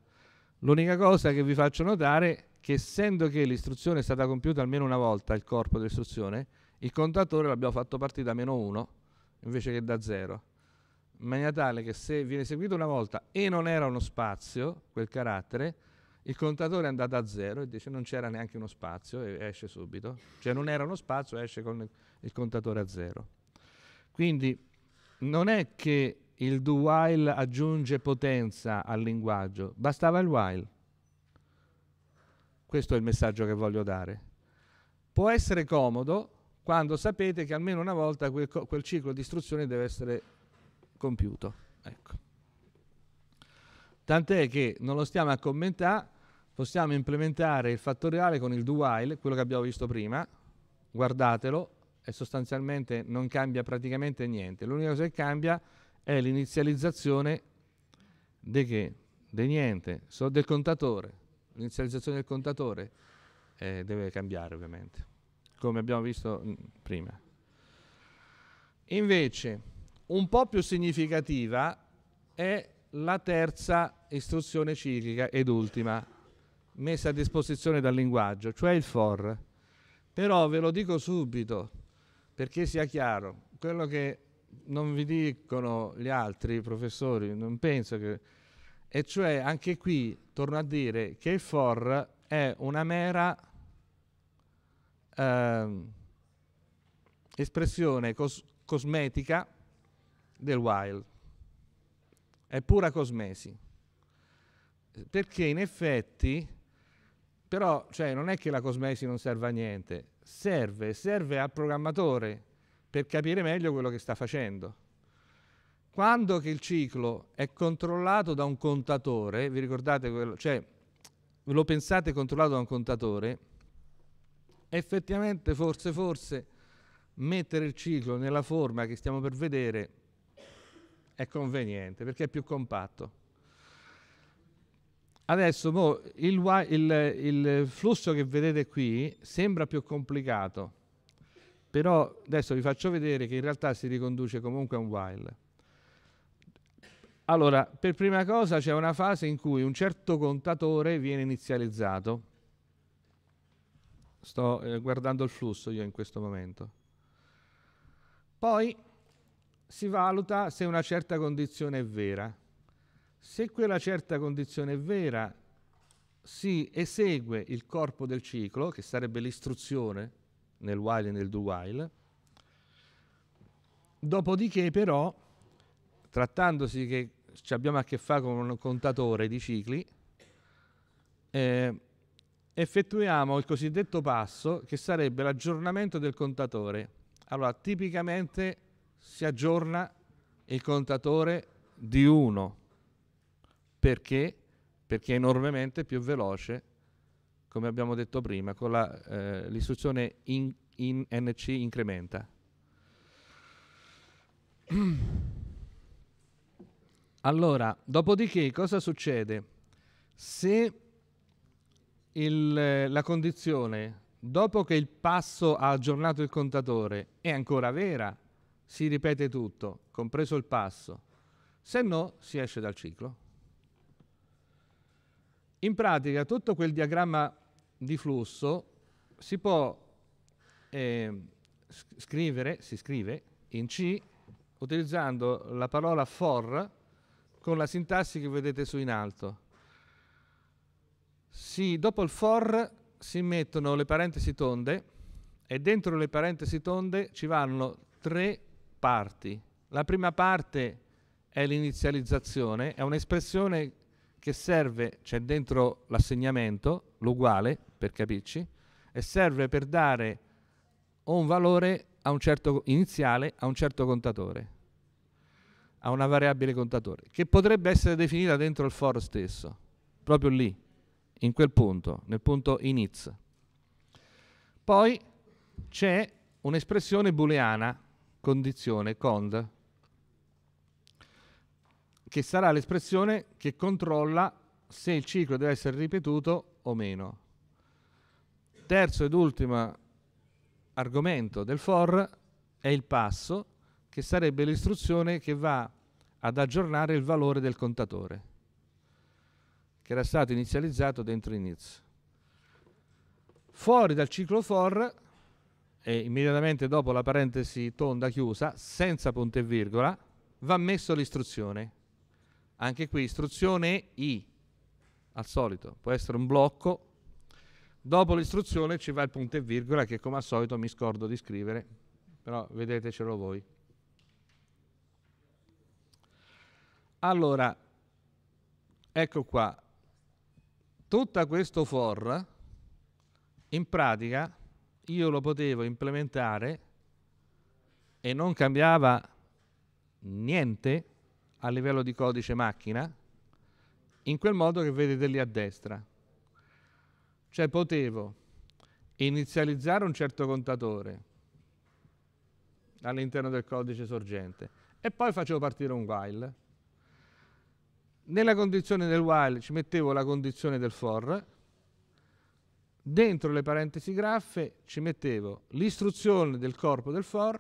L'unica cosa che vi faccio notare è che essendo che l'istruzione è stata compiuta almeno una volta, il corpo dell'istruzione, il contatore l'abbiamo fatto partire da meno 1 invece che da 0 in maniera tale che se viene eseguito una volta e non era uno spazio, quel carattere, il contatore è andato a zero e dice non c'era neanche uno spazio e esce subito. Cioè non era uno spazio, esce con il contatore a zero. Quindi non è che il do while aggiunge potenza al linguaggio, bastava il while. Questo è il messaggio che voglio dare. Può essere comodo quando sapete che almeno una volta quel, quel ciclo di istruzione deve essere compiuto. Ecco. Tant'è che non lo stiamo a commentare, possiamo implementare il fattoriale con il do while, quello che abbiamo visto prima, guardatelo, e sostanzialmente non cambia praticamente niente. L'unica cosa che cambia è l'inizializzazione di che? De niente, so del contatore. L'inizializzazione del contatore eh, deve cambiare ovviamente, come abbiamo visto mm, prima. Invece, un po' più significativa è la terza istruzione ciclica ed ultima messa a disposizione dal linguaggio, cioè il for. Però ve lo dico subito perché sia chiaro, quello che non vi dicono gli altri professori, non penso che... E cioè anche qui torno a dire che il for è una mera eh, espressione cos- cosmetica del Wild. È pura cosmesi. Perché in effetti, però, cioè, non è che la cosmesi non serve a niente, serve, serve al programmatore per capire meglio quello che sta facendo. Quando che il ciclo è controllato da un contatore, vi ricordate quello, cioè lo pensate controllato da un contatore, effettivamente forse forse mettere il ciclo nella forma che stiamo per vedere è conveniente perché è più compatto. Adesso mo, il, il, il, flusso che vedete qui sembra più complicato, però adesso vi faccio vedere che in realtà si riconduce comunque a un while. Allora, per prima cosa c'è una fase in cui un certo contatore viene inizializzato. Sto eh, guardando il flusso io in questo momento. Poi si valuta se una certa condizione è vera. Se quella certa condizione è vera, si esegue il corpo del ciclo, che sarebbe l'istruzione nel while e nel do while, dopodiché però, trattandosi che ci abbiamo a che fare con un contatore di cicli, eh, effettuiamo il cosiddetto passo che sarebbe l'aggiornamento del contatore. Allora, tipicamente si aggiorna il contatore di 1. Perché? Perché è enormemente più veloce, come abbiamo detto prima, con eh, l'istruzione eh, in, in NC incrementa. Allora, dopodiché cosa succede? Se il, la condizione, dopo che il passo ha aggiornato il contatore, è ancora vera, si ripete tutto, compreso il passo, se no si esce dal ciclo. In pratica tutto quel diagramma di flusso si può eh, scrivere, si scrive in C utilizzando la parola for con la sintassi che vedete su in alto. Si, dopo il for si mettono le parentesi tonde e dentro le parentesi tonde ci vanno tre parti. La prima parte è l'inizializzazione, è un'espressione che serve, c'è dentro l'assegnamento, l'uguale, per capirci, e serve per dare un valore a un certo iniziale a un certo contatore, a una variabile contatore, che potrebbe essere definita dentro il for stesso, proprio lì, in quel punto, nel punto iniz. Poi c'è un'espressione booleana condizione cond, che sarà l'espressione che controlla se il ciclo deve essere ripetuto o meno. Terzo ed ultimo argomento del for è il passo, che sarebbe l'istruzione che va ad aggiornare il valore del contatore, che era stato inizializzato dentro inizio. Fuori dal ciclo for e immediatamente dopo la parentesi tonda chiusa, senza punto e virgola, va messo l'istruzione. Anche qui istruzione I, al solito, può essere un blocco. Dopo l'istruzione ci va il punto e virgola che come al solito mi scordo di scrivere, però vedetecelo voi. Allora, ecco qua, tutto questo for in pratica io lo potevo implementare e non cambiava niente a livello di codice macchina, in quel modo che vedete lì a destra. Cioè potevo inizializzare un certo contatore all'interno del codice sorgente e poi facevo partire un while. Nella condizione del while ci mettevo la condizione del for dentro le parentesi graffe ci mettevo l'istruzione del corpo del for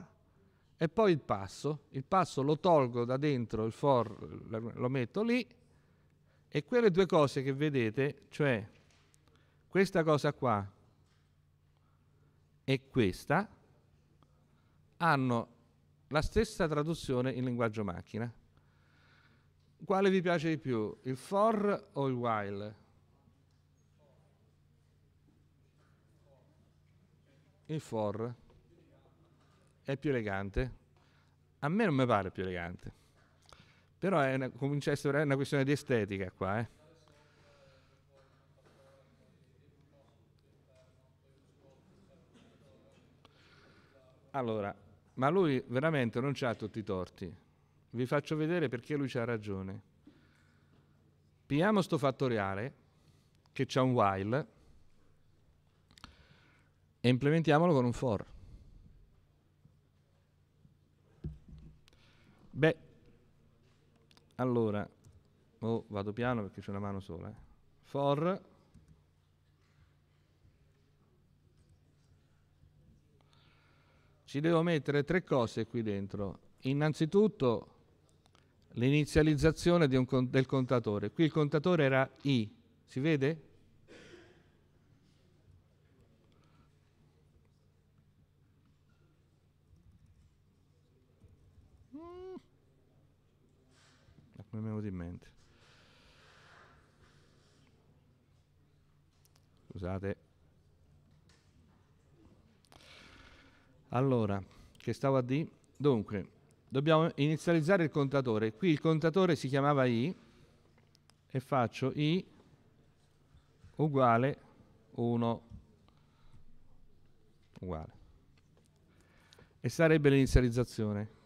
e poi il passo. Il passo lo tolgo da dentro il for, lo metto lì e quelle due cose che vedete, cioè questa cosa qua e questa, hanno la stessa traduzione in linguaggio macchina. Quale vi piace di più, il for o il while? il for è più elegante? A me non mi pare più elegante. Però è una, comincia a essere una questione di estetica qua, eh. Allora, ma lui veramente non c'ha tutti i torti. Vi faccio vedere perché lui c'ha ragione. Pigliamo sto fattoriale che c'ha un while e implementiamolo con un for. Beh, allora, oh, vado piano perché c'è una mano sola. Eh. For ci devo mettere tre cose qui dentro. Innanzitutto l'inizializzazione del contatore. Qui il contatore era i, si vede? scusate. Allora, che stavo a D? Dunque, dobbiamo inizializzare il contatore. Qui il contatore si chiamava I e faccio I uguale 1 uguale. E sarebbe l'inizializzazione.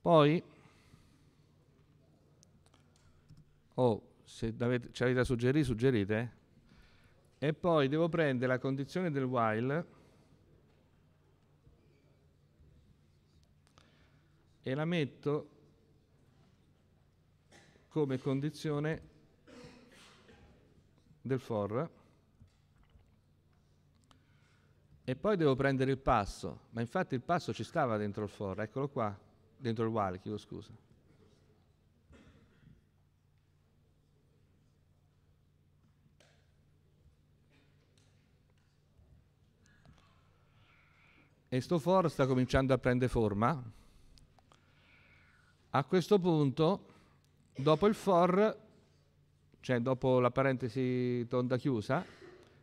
Poi o oh, se avete, ci avete da suggerire, suggerite. Eh e poi devo prendere la condizione del while e la metto come condizione del for e poi devo prendere il passo ma infatti il passo ci stava dentro il for eccolo qua dentro il while chiedo scusa e sto foro sta cominciando a prendere forma. A questo punto, dopo il for, cioè dopo la parentesi tonda chiusa,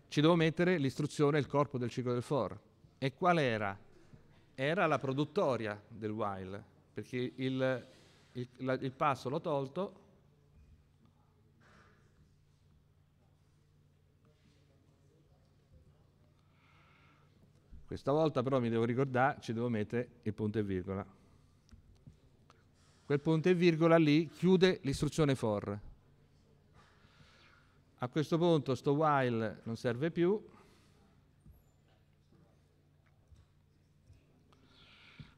ci devo mettere l'istruzione e il corpo del ciclo del for. E qual era? Era la produttoria del while, perché il, il, la, il passo l'ho tolto, Questa volta però mi devo ricordare, ci devo mettere il punto e virgola. Quel punto e virgola lì chiude l'istruzione for. A questo punto sto while non serve più.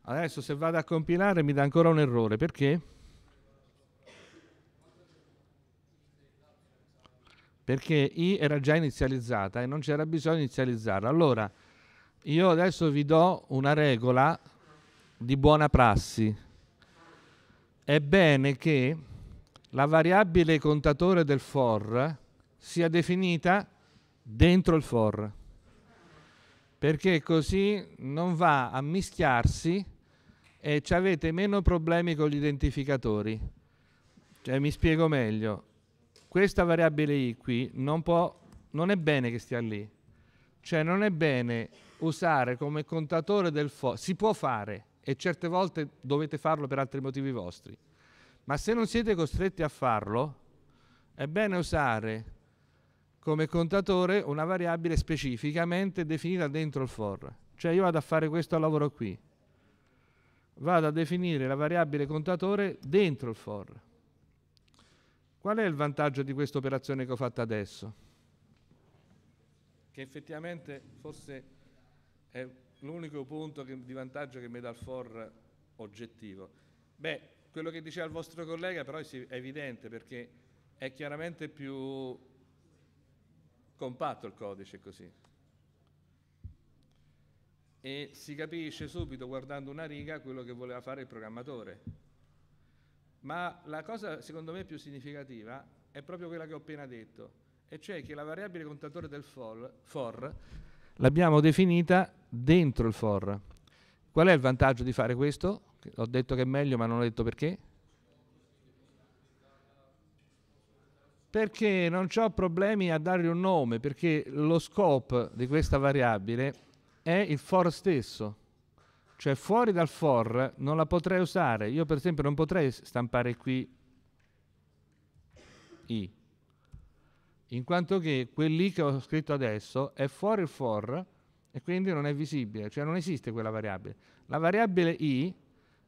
Adesso se vado a compilare mi dà ancora un errore, perché? Perché i era già inizializzata e non c'era bisogno di inizializzarla. Allora, io adesso vi do una regola di buona prassi. È bene che la variabile contatore del for sia definita dentro il for, perché così non va a mischiarsi e ci avete meno problemi con gli identificatori. Cioè, mi spiego meglio. Questa variabile i qui non, può, non è bene che stia lì. Cioè non è bene usare come contatore del foglio, si può fare e certe volte dovete farlo per altri motivi vostri, ma se non siete costretti a farlo, è bene usare come contatore una variabile specificamente definita dentro il for. Cioè io vado a fare questo lavoro qui, vado a definire la variabile contatore dentro il for. Qual è il vantaggio di questa operazione che ho fatto adesso? Che effettivamente forse è l'unico punto che, di vantaggio che mi dà il for oggettivo. Beh, quello che diceva il vostro collega però è evidente perché è chiaramente più compatto il codice così. E si capisce subito guardando una riga quello che voleva fare il programmatore. Ma la cosa secondo me più significativa è proprio quella che ho appena detto, e cioè che la variabile contatore del for, for l'abbiamo definita dentro il for. Qual è il vantaggio di fare questo? Ho detto che è meglio, ma non ho detto perché. Perché non ho problemi a dargli un nome, perché lo scope di questa variabile è il for stesso. Cioè fuori dal for non la potrei usare. Io per esempio non potrei stampare qui i, in quanto che quell'i che ho scritto adesso è fuori il for, e quindi non è visibile, cioè non esiste quella variabile. La variabile i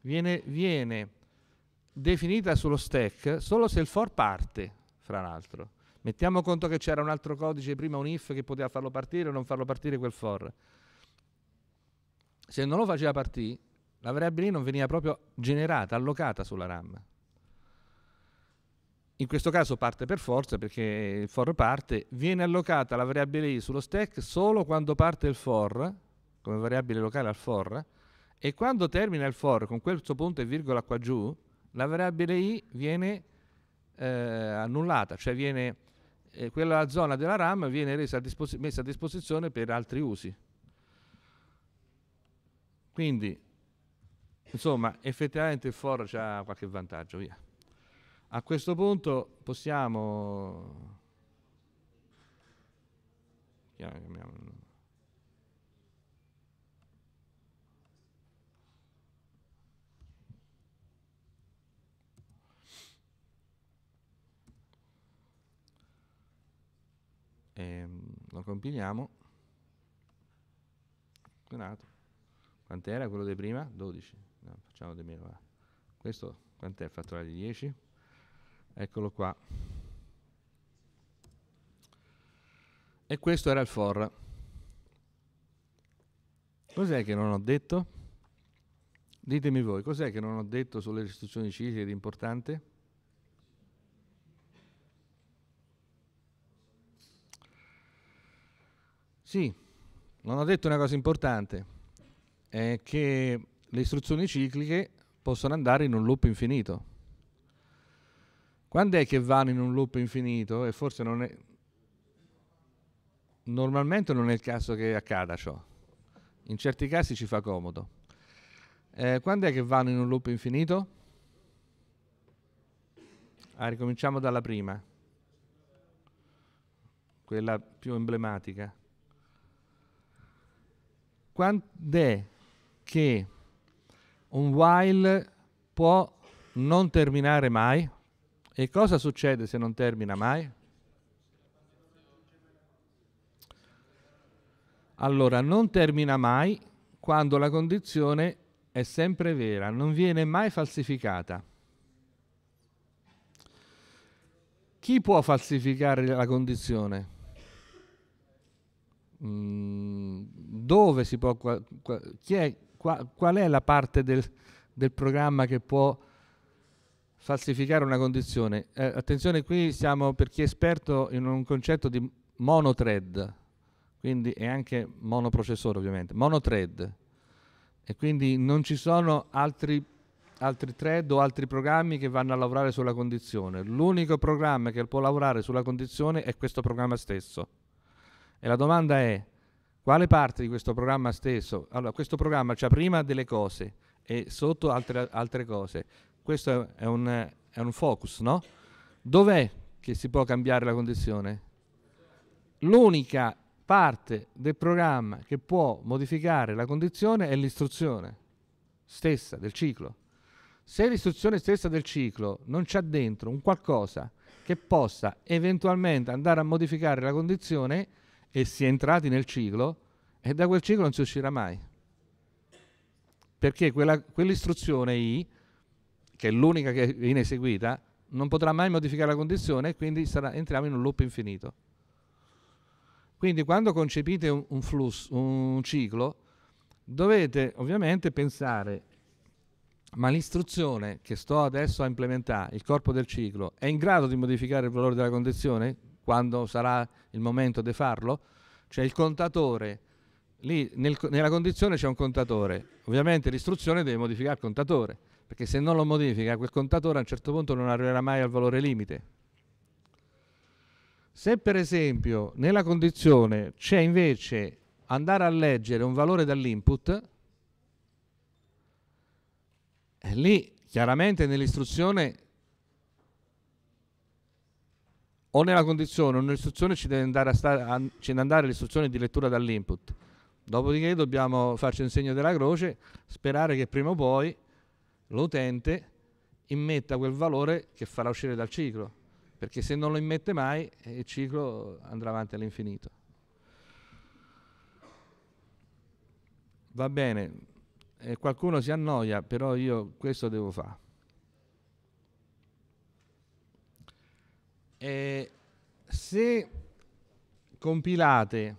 viene, viene definita sullo stack solo se il for parte, fra l'altro. Mettiamo conto che c'era un altro codice prima, un if, che poteva farlo partire o non farlo partire quel for. Se non lo faceva partire, la variabile i non veniva proprio generata, allocata sulla RAM in questo caso parte per forza perché il for parte, viene allocata la variabile i sullo stack solo quando parte il for, come variabile locale al for, e quando termina il for con questo punto e virgola qua giù, la variabile i viene eh, annullata, cioè viene, eh, quella zona della RAM viene a messa a disposizione per altri usi. Quindi, insomma, effettivamente il for ha qualche vantaggio, via. A questo punto possiamo... E ehm, lo compiliamo. Quant'era quello di prima? 12. No, facciamo di meno. Questo quant'è il fattore di 10? Eccolo qua. E questo era il for. Cos'è che non ho detto? Ditemi voi, cos'è che non ho detto sulle restituzioni cicliche di importante? Sì, non ho detto una cosa importante, è che le istruzioni cicliche possono andare in un loop infinito. Quando è che vanno in un loop infinito? E forse non è... Normalmente non è il caso che accada ciò. In certi casi ci fa comodo. Eh, quando è che vanno in un loop infinito? Ah, ricominciamo dalla prima, quella più emblematica. Quando è che un while può non terminare mai? E cosa succede se non termina mai? Allora, non termina mai quando la condizione è sempre vera, non viene mai falsificata. Chi può falsificare la condizione? Mm, dove si può... Qua, è, qual è la parte del, del programma che può falsificare una condizione. Eh, attenzione, qui siamo per chi è esperto in un concetto di monothread, quindi è anche monoprocessore ovviamente, monothread. E quindi non ci sono altri, altri thread o altri programmi che vanno a lavorare sulla condizione. L'unico programma che può lavorare sulla condizione è questo programma stesso. E la domanda è, quale parte di questo programma stesso? Allora, questo programma c'ha prima delle cose e sotto altre, altre cose questo è un, è un focus, no? Dov'è che si può cambiare la condizione? L'unica parte del programma che può modificare la condizione è l'istruzione stessa del ciclo. Se l'istruzione stessa del ciclo non c'è dentro un qualcosa che possa eventualmente andare a modificare la condizione e si è entrati nel ciclo, e da quel ciclo non si uscirà mai. Perché quella, quell'istruzione I che è l'unica che viene eseguita, non potrà mai modificare la condizione e quindi sarà, entriamo in un loop infinito. Quindi quando concepite un, un flusso, un ciclo, dovete ovviamente pensare, ma l'istruzione che sto adesso a implementare, il corpo del ciclo, è in grado di modificare il valore della condizione quando sarà il momento di farlo? Cioè il contatore, lì nel, nella condizione c'è un contatore, ovviamente l'istruzione deve modificare il contatore perché se non lo modifica quel contatore a un certo punto non arriverà mai al valore limite. Se per esempio nella condizione c'è invece andare a leggere un valore dall'input, eh, lì chiaramente nell'istruzione o nella condizione o nell'istruzione ci deve andare, a ci deve andare l'istruzione di lettura dall'input. Dopodiché dobbiamo farci un segno della croce, sperare che prima o poi l'utente immetta quel valore che farà uscire dal ciclo, perché se non lo immette mai eh, il ciclo andrà avanti all'infinito. Va bene, eh, qualcuno si annoia, però io questo devo fare. Eh, se compilate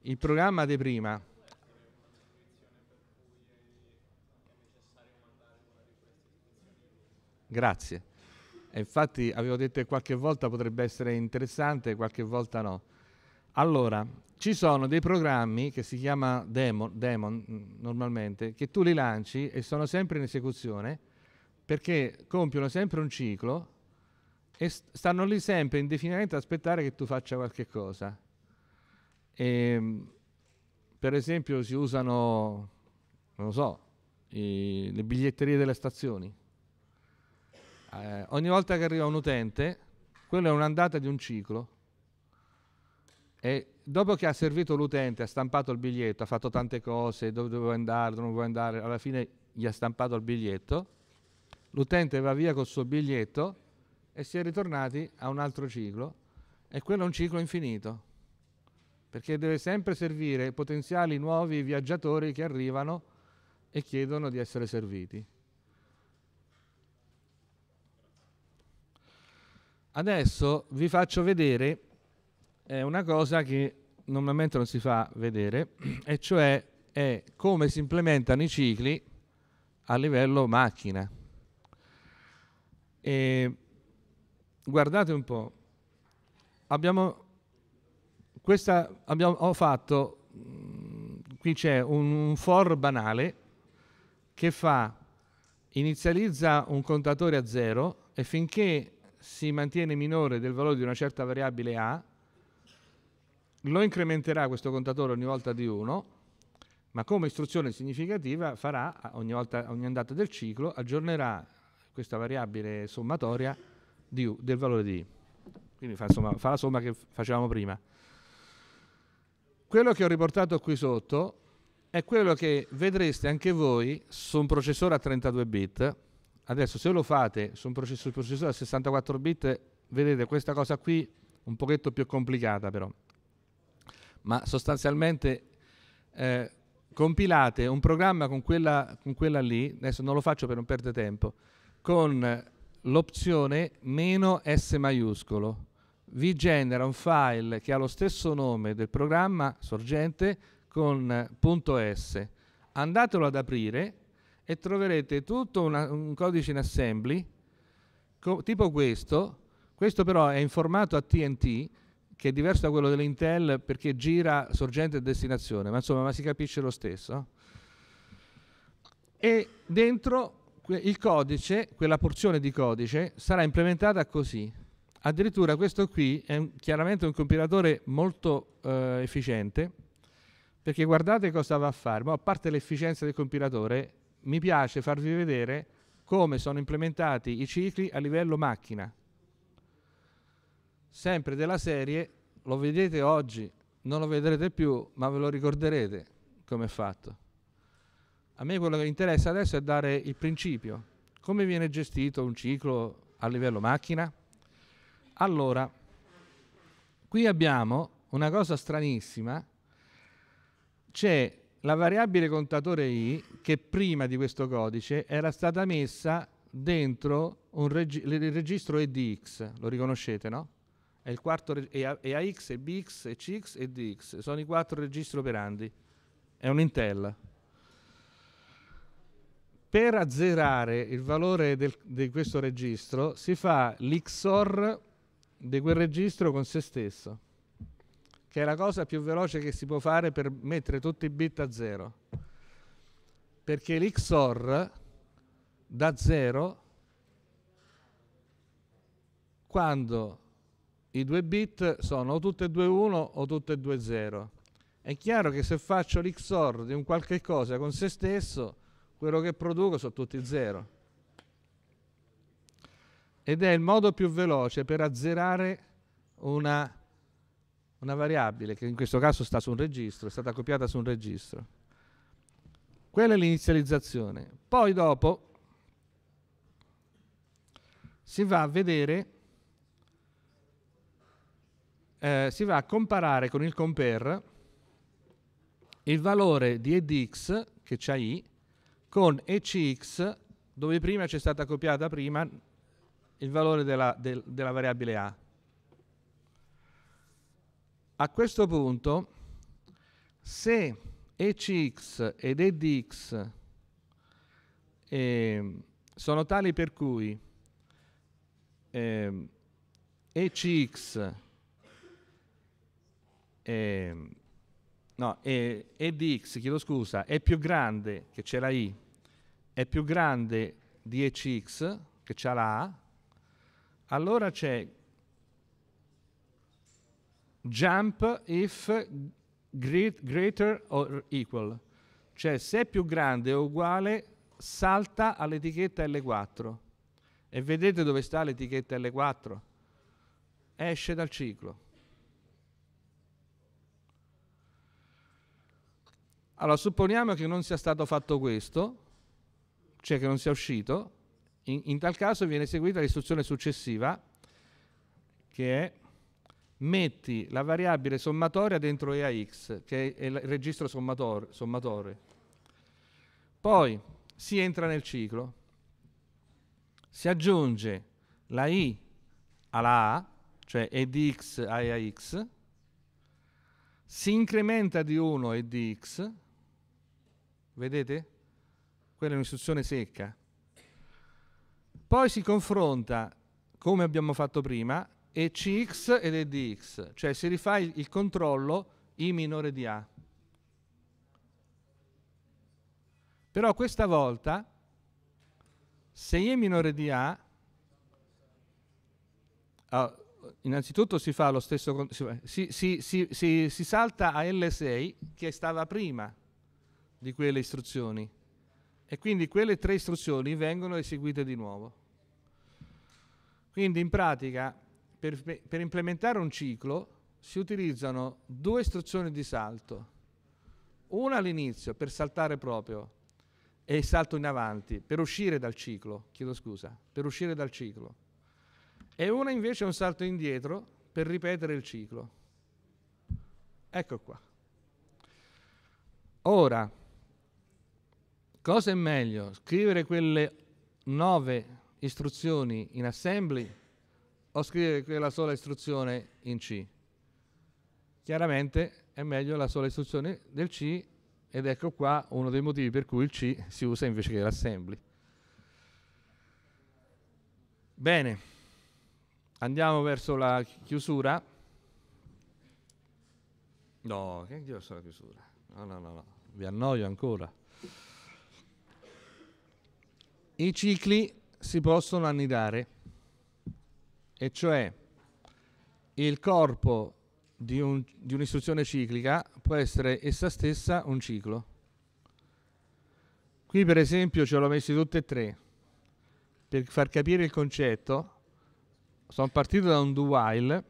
il programma di prima Grazie. E infatti avevo detto che qualche volta potrebbe essere interessante, qualche volta no. Allora, ci sono dei programmi che si chiama demo, demon, mm, normalmente, che tu li lanci e sono sempre in esecuzione perché compiono sempre un ciclo e stanno lì sempre indefinitamente ad aspettare che tu faccia qualche cosa. E, ehm, per esempio si usano, non lo so, i, le biglietterie delle stazioni eh, ogni volta che arriva un utente, quello è un'andata di un ciclo e dopo che ha servito l'utente, ha stampato il biglietto, ha fatto tante cose, dove vuoi andare, dove non vuoi andare, alla fine gli ha stampato il biglietto, l'utente va via col suo biglietto e si è ritornati a un altro ciclo e quello è un ciclo infinito perché deve sempre servire potenziali nuovi viaggiatori che arrivano e chiedono di essere serviti. Adesso vi faccio vedere eh, una cosa che normalmente non si fa vedere, e cioè è come si implementano i cicli a livello macchina. E guardate un po', abbiamo, questa, abbiamo, ho fatto, mm, qui c'è un, un for banale che fa, inizializza un contatore a zero e finché si mantiene minore del valore di una certa variabile A, lo incrementerà questo contatore ogni volta di 1, ma come istruzione significativa farà ogni, volta, ogni andata del ciclo, aggiornerà questa variabile sommatoria U, del valore di I. Quindi fa, insomma, fa la somma che facevamo prima. Quello che ho riportato qui sotto è quello che vedreste anche voi su un processore a 32 bit Adesso se lo fate su un processore, processore a 64 bit, vedete questa cosa qui un pochetto più complicata però. Ma sostanzialmente eh, compilate un programma con quella, con quella lì, adesso non lo faccio per non perdere tempo, con l'opzione meno S maiuscolo. Vi genera un file che ha lo stesso nome del programma sorgente con eh, .s. Andatelo ad aprire e troverete tutto una, un codice in assembly tipo questo, questo però è in formato a TNT che è diverso da quello dell'Intel perché gira sorgente e destinazione, ma insomma ma si capisce lo stesso. E dentro il codice, quella porzione di codice, sarà implementata così. Addirittura questo qui è un, chiaramente un compilatore molto eh, efficiente, perché guardate cosa va a fare, ma a parte l'efficienza del compilatore, mi piace farvi vedere come sono implementati i cicli a livello macchina. Sempre della serie, lo vedete oggi, non lo vedrete più, ma ve lo ricorderete come è fatto. A me quello che interessa adesso è dare il principio. Come viene gestito un ciclo a livello macchina? Allora, qui abbiamo una cosa stranissima, c'è la variabile contatore i che prima di questo codice era stata messa dentro reg il registro EDX, lo riconoscete, no? È il quarto EAX, EBX, ECX e DX, sono i quattro registri operandi. È un Intel. Per azzerare il valore del, di questo registro si fa l'XOR di quel registro con se stesso che è la cosa più veloce che si può fare per mettere tutti i bit a zero. Perché l'XOR da zero quando i due bit sono o tutte e due 1 o tutte e due 0. È chiaro che se faccio l'XOR di un qualche cosa con se stesso, quello che produco sono tutti 0. Ed è il modo più veloce per azzerare una una variabile che in questo caso sta su un registro, è stata copiata su un registro. Quella è l'inizializzazione. Poi dopo si va a vedere, eh, si va a comparare con il compare il valore di edx, che c'ha i, con ecx, dove prima c'è stata copiata prima il valore della, del, della variabile a. A questo punto, se e Cx ed E di eh, sono tali per cui eh, E Cx eh, no, e, e di chiedo scusa, è più grande, che c'è la I, è più grande di E Cx, che c'è la A, allora c'è jump if great, greater or equal, cioè se è più grande o uguale salta all'etichetta L4. E vedete dove sta l'etichetta L4? Esce dal ciclo. Allora, supponiamo che non sia stato fatto questo, cioè che non sia uscito, in, in tal caso viene eseguita l'istruzione successiva, che è metti la variabile sommatoria dentro EAX, che è il registro sommatore, Poi si entra nel ciclo, si aggiunge la I alla A, cioè EDX a EAX, si incrementa di 1 EDX, vedete? Quella è un'istruzione secca. Poi si confronta, come abbiamo fatto prima, e Cx ed è di cioè si rifà il, il controllo I minore di A. Però questa volta, se I è minore di A, oh, innanzitutto si fa lo stesso, si, si, si, si, salta a L6 che stava prima di quelle istruzioni e quindi quelle tre istruzioni vengono eseguite di nuovo. Quindi in pratica per, per implementare un ciclo si utilizzano due istruzioni di salto, una all'inizio per saltare proprio e il salto in avanti, per uscire dal ciclo, chiedo scusa, per uscire dal ciclo, e una invece è un salto indietro per ripetere il ciclo. Ecco qua. Ora, cosa è meglio? Scrivere quelle nove istruzioni in assembly o scrivere quella sola istruzione in C? Chiaramente è meglio la sola istruzione del C ed ecco qua uno dei motivi per cui il C si usa invece che l'assembly. Bene, andiamo verso la chiusura. No, che io verso la chiusura? No, no, no, no, vi annoio ancora. I cicli si possono annidare e cioè il corpo di, un, di un'istruzione ciclica può essere essa stessa un ciclo. Qui per esempio ce l'ho messi tutte e tre, per far capire il concetto, sono partito da un do while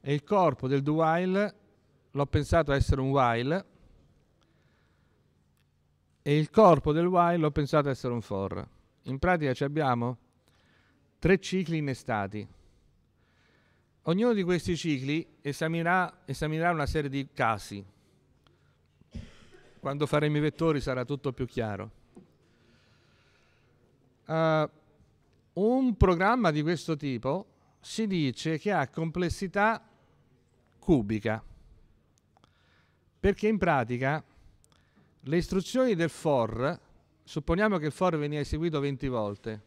e il corpo del do while l'ho pensato essere un while e il corpo del while l'ho pensato essere un for. In pratica ci abbiamo tre cicli innestati. Ognuno di questi cicli esaminerà, esaminerà una serie di casi. Quando faremo i vettori sarà tutto più chiaro. Uh, un programma di questo tipo si dice che ha complessità cubica, perché in pratica le istruzioni del for, supponiamo che il for veniva eseguito 20 volte,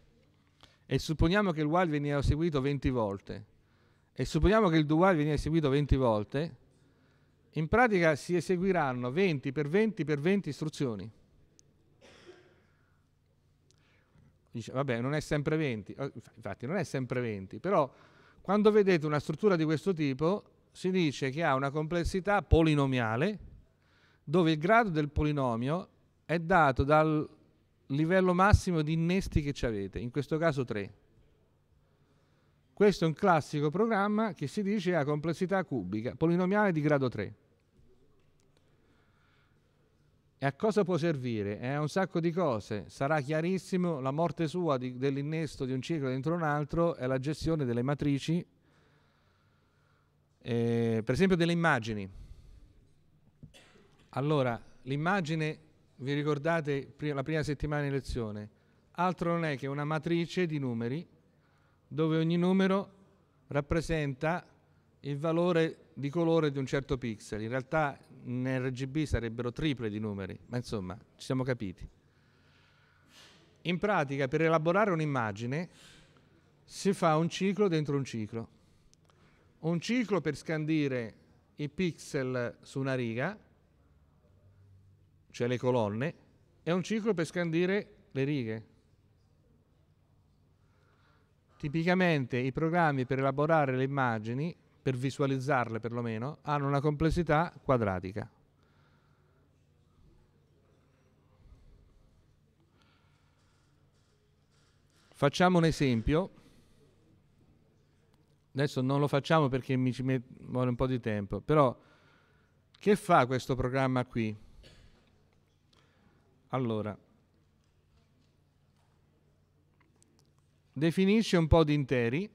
e supponiamo che il while veniva eseguito 20 volte e supponiamo che il do while veniva eseguito 20 volte, in pratica si eseguiranno 20 per 20 per 20 istruzioni. Dice, vabbè, non è sempre 20, eh, infatti non è sempre 20, però quando vedete una struttura di questo tipo si dice che ha una complessità polinomiale dove il grado del polinomio è dato dal livello massimo di innesti che ci avete, in questo caso 3. Questo è un classico programma che si dice ha complessità cubica, polinomiale di grado 3. E a cosa può servire? È eh, un sacco di cose. Sarà chiarissimo la morte sua di, dell'innesto di un ciclo dentro un altro è la gestione delle matrici, eh, per esempio delle immagini. Allora, l'immagine vi ricordate la prima settimana di lezione, altro non è che una matrice di numeri dove ogni numero rappresenta il valore di colore di un certo pixel. In realtà nel RGB sarebbero triple di numeri, ma insomma ci siamo capiti. In pratica per elaborare un'immagine si fa un ciclo dentro un ciclo. Un ciclo per scandire i pixel su una riga, cioè le colonne, e un ciclo per scandire le righe. Tipicamente i programmi per elaborare le immagini, per visualizzarle perlomeno, hanno una complessità quadratica. Facciamo un esempio. Adesso non lo facciamo perché mi ci vuole un po' di tempo, però che fa questo programma qui? Allora, definisce un po' di interi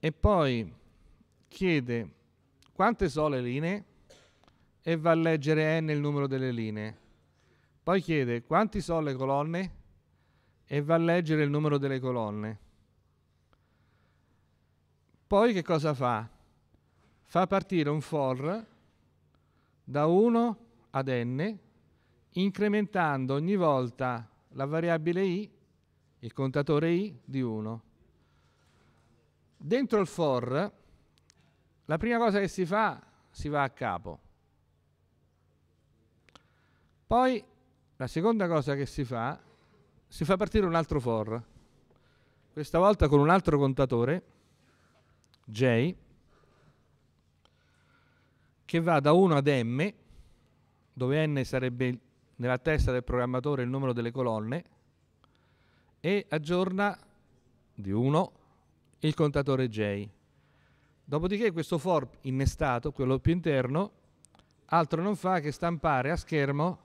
e poi chiede quante sono le linee e va a leggere n il numero delle linee. Poi chiede quanti sono le colonne e va a leggere il numero delle colonne. Poi che cosa fa? Fa partire un for da 1 ad n incrementando ogni volta la variabile i, il contatore i, di 1. Dentro il for, la prima cosa che si fa, si va a capo. Poi, la seconda cosa che si fa, si fa partire un altro for, questa volta con un altro contatore, j, che va da 1 ad m, dove n sarebbe nella testa del programmatore il numero delle colonne e aggiorna di 1 il contatore J. Dopodiché questo for innestato, quello più interno, altro non fa che stampare a schermo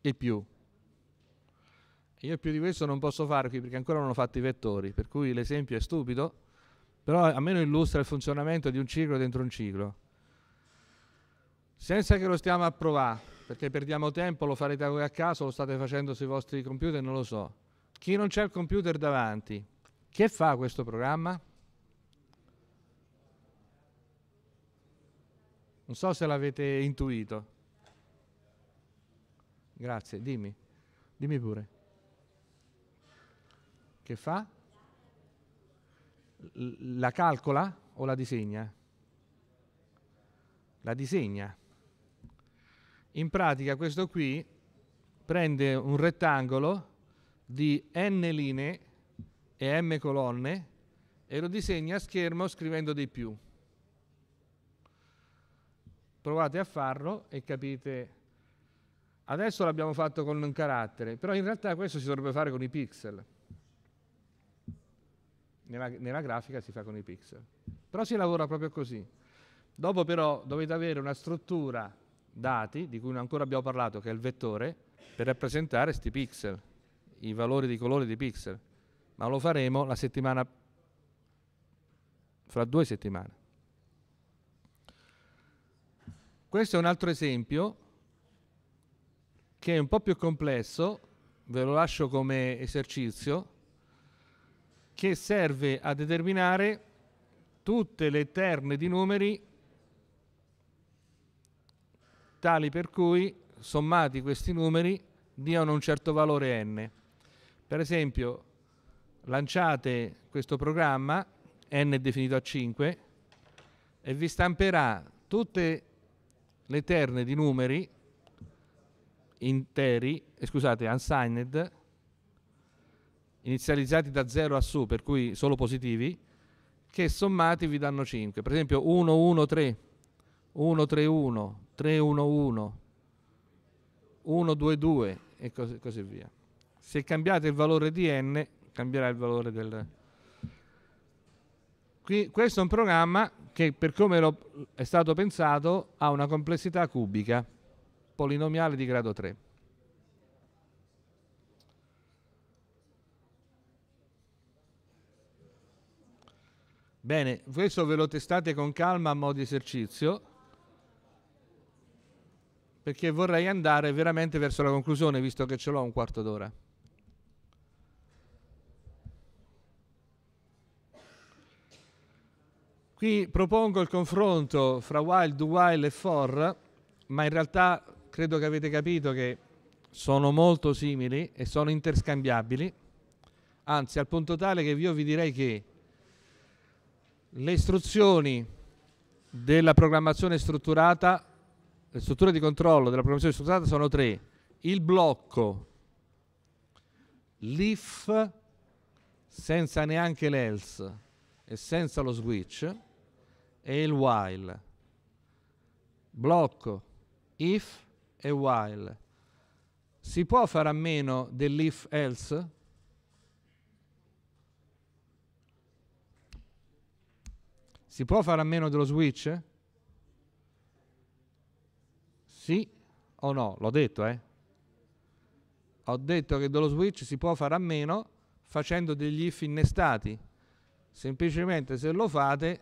il più. Io più di questo non posso fare qui perché ancora non ho fatto i vettori, per cui l'esempio è stupido, però almeno illustra il funzionamento di un ciclo dentro un ciclo. Senza che lo stiamo a provare, perché perdiamo tempo, lo farete voi a caso, lo state facendo sui vostri computer, non lo so. Chi non c'è il computer davanti, che fa questo programma? Non so se l'avete intuito. Grazie, dimmi. Dimmi pure. Che fa? la calcola o la disegna? La disegna. In pratica questo qui prende un rettangolo di n linee e m colonne e lo disegna a schermo scrivendo dei più. Provate a farlo e capite. Adesso l'abbiamo fatto con un carattere, però in realtà questo si dovrebbe fare con i pixel. Nella, nella grafica si fa con i pixel. Però si lavora proprio così. Dopo però dovete avere una struttura dati di cui non ancora abbiamo parlato, che è il vettore, per rappresentare questi pixel, i valori di colore di pixel. Ma lo faremo la settimana, fra due settimane. Questo è un altro esempio che è un po' più complesso, ve lo lascio come esercizio, che serve a determinare tutte le terne di numeri tali per cui, sommati questi numeri, diano un certo valore n. Per esempio, lanciate questo programma, n è definito a 5, e vi stamperà tutte le terne di numeri interi, eh, scusate, unsigned, inizializzati da 0 a su, per cui solo positivi, che sommati vi danno 5. Per esempio 1, 1, 3, 1, 3, 1, 3, 311, 122 e così, così, via. Se cambiate il valore di n, cambierà il valore del... Qui, questo è un programma che per come lo, è stato pensato ha una complessità cubica polinomiale di grado 3. Bene, questo ve lo testate con calma a modo di esercizio perché vorrei andare veramente verso la conclusione, visto che ce l'ho un quarto d'ora. Qui propongo il confronto fra Wild, Do while e For, ma in realtà credo che avete capito che sono molto simili e sono interscambiabili, anzi al punto tale che io vi direi che le istruzioni della programmazione strutturata le strutture di controllo della programmazione strutturata sono tre. Il blocco, l'if senza neanche l'else e senza lo switch e il while. Blocco, if e while. Si può fare a meno dell'if else? Si può fare a meno dello switch? Sì o no? L'ho detto, eh? Ho detto che dello switch si può fare a meno facendo degli if innestati. Semplicemente se lo fate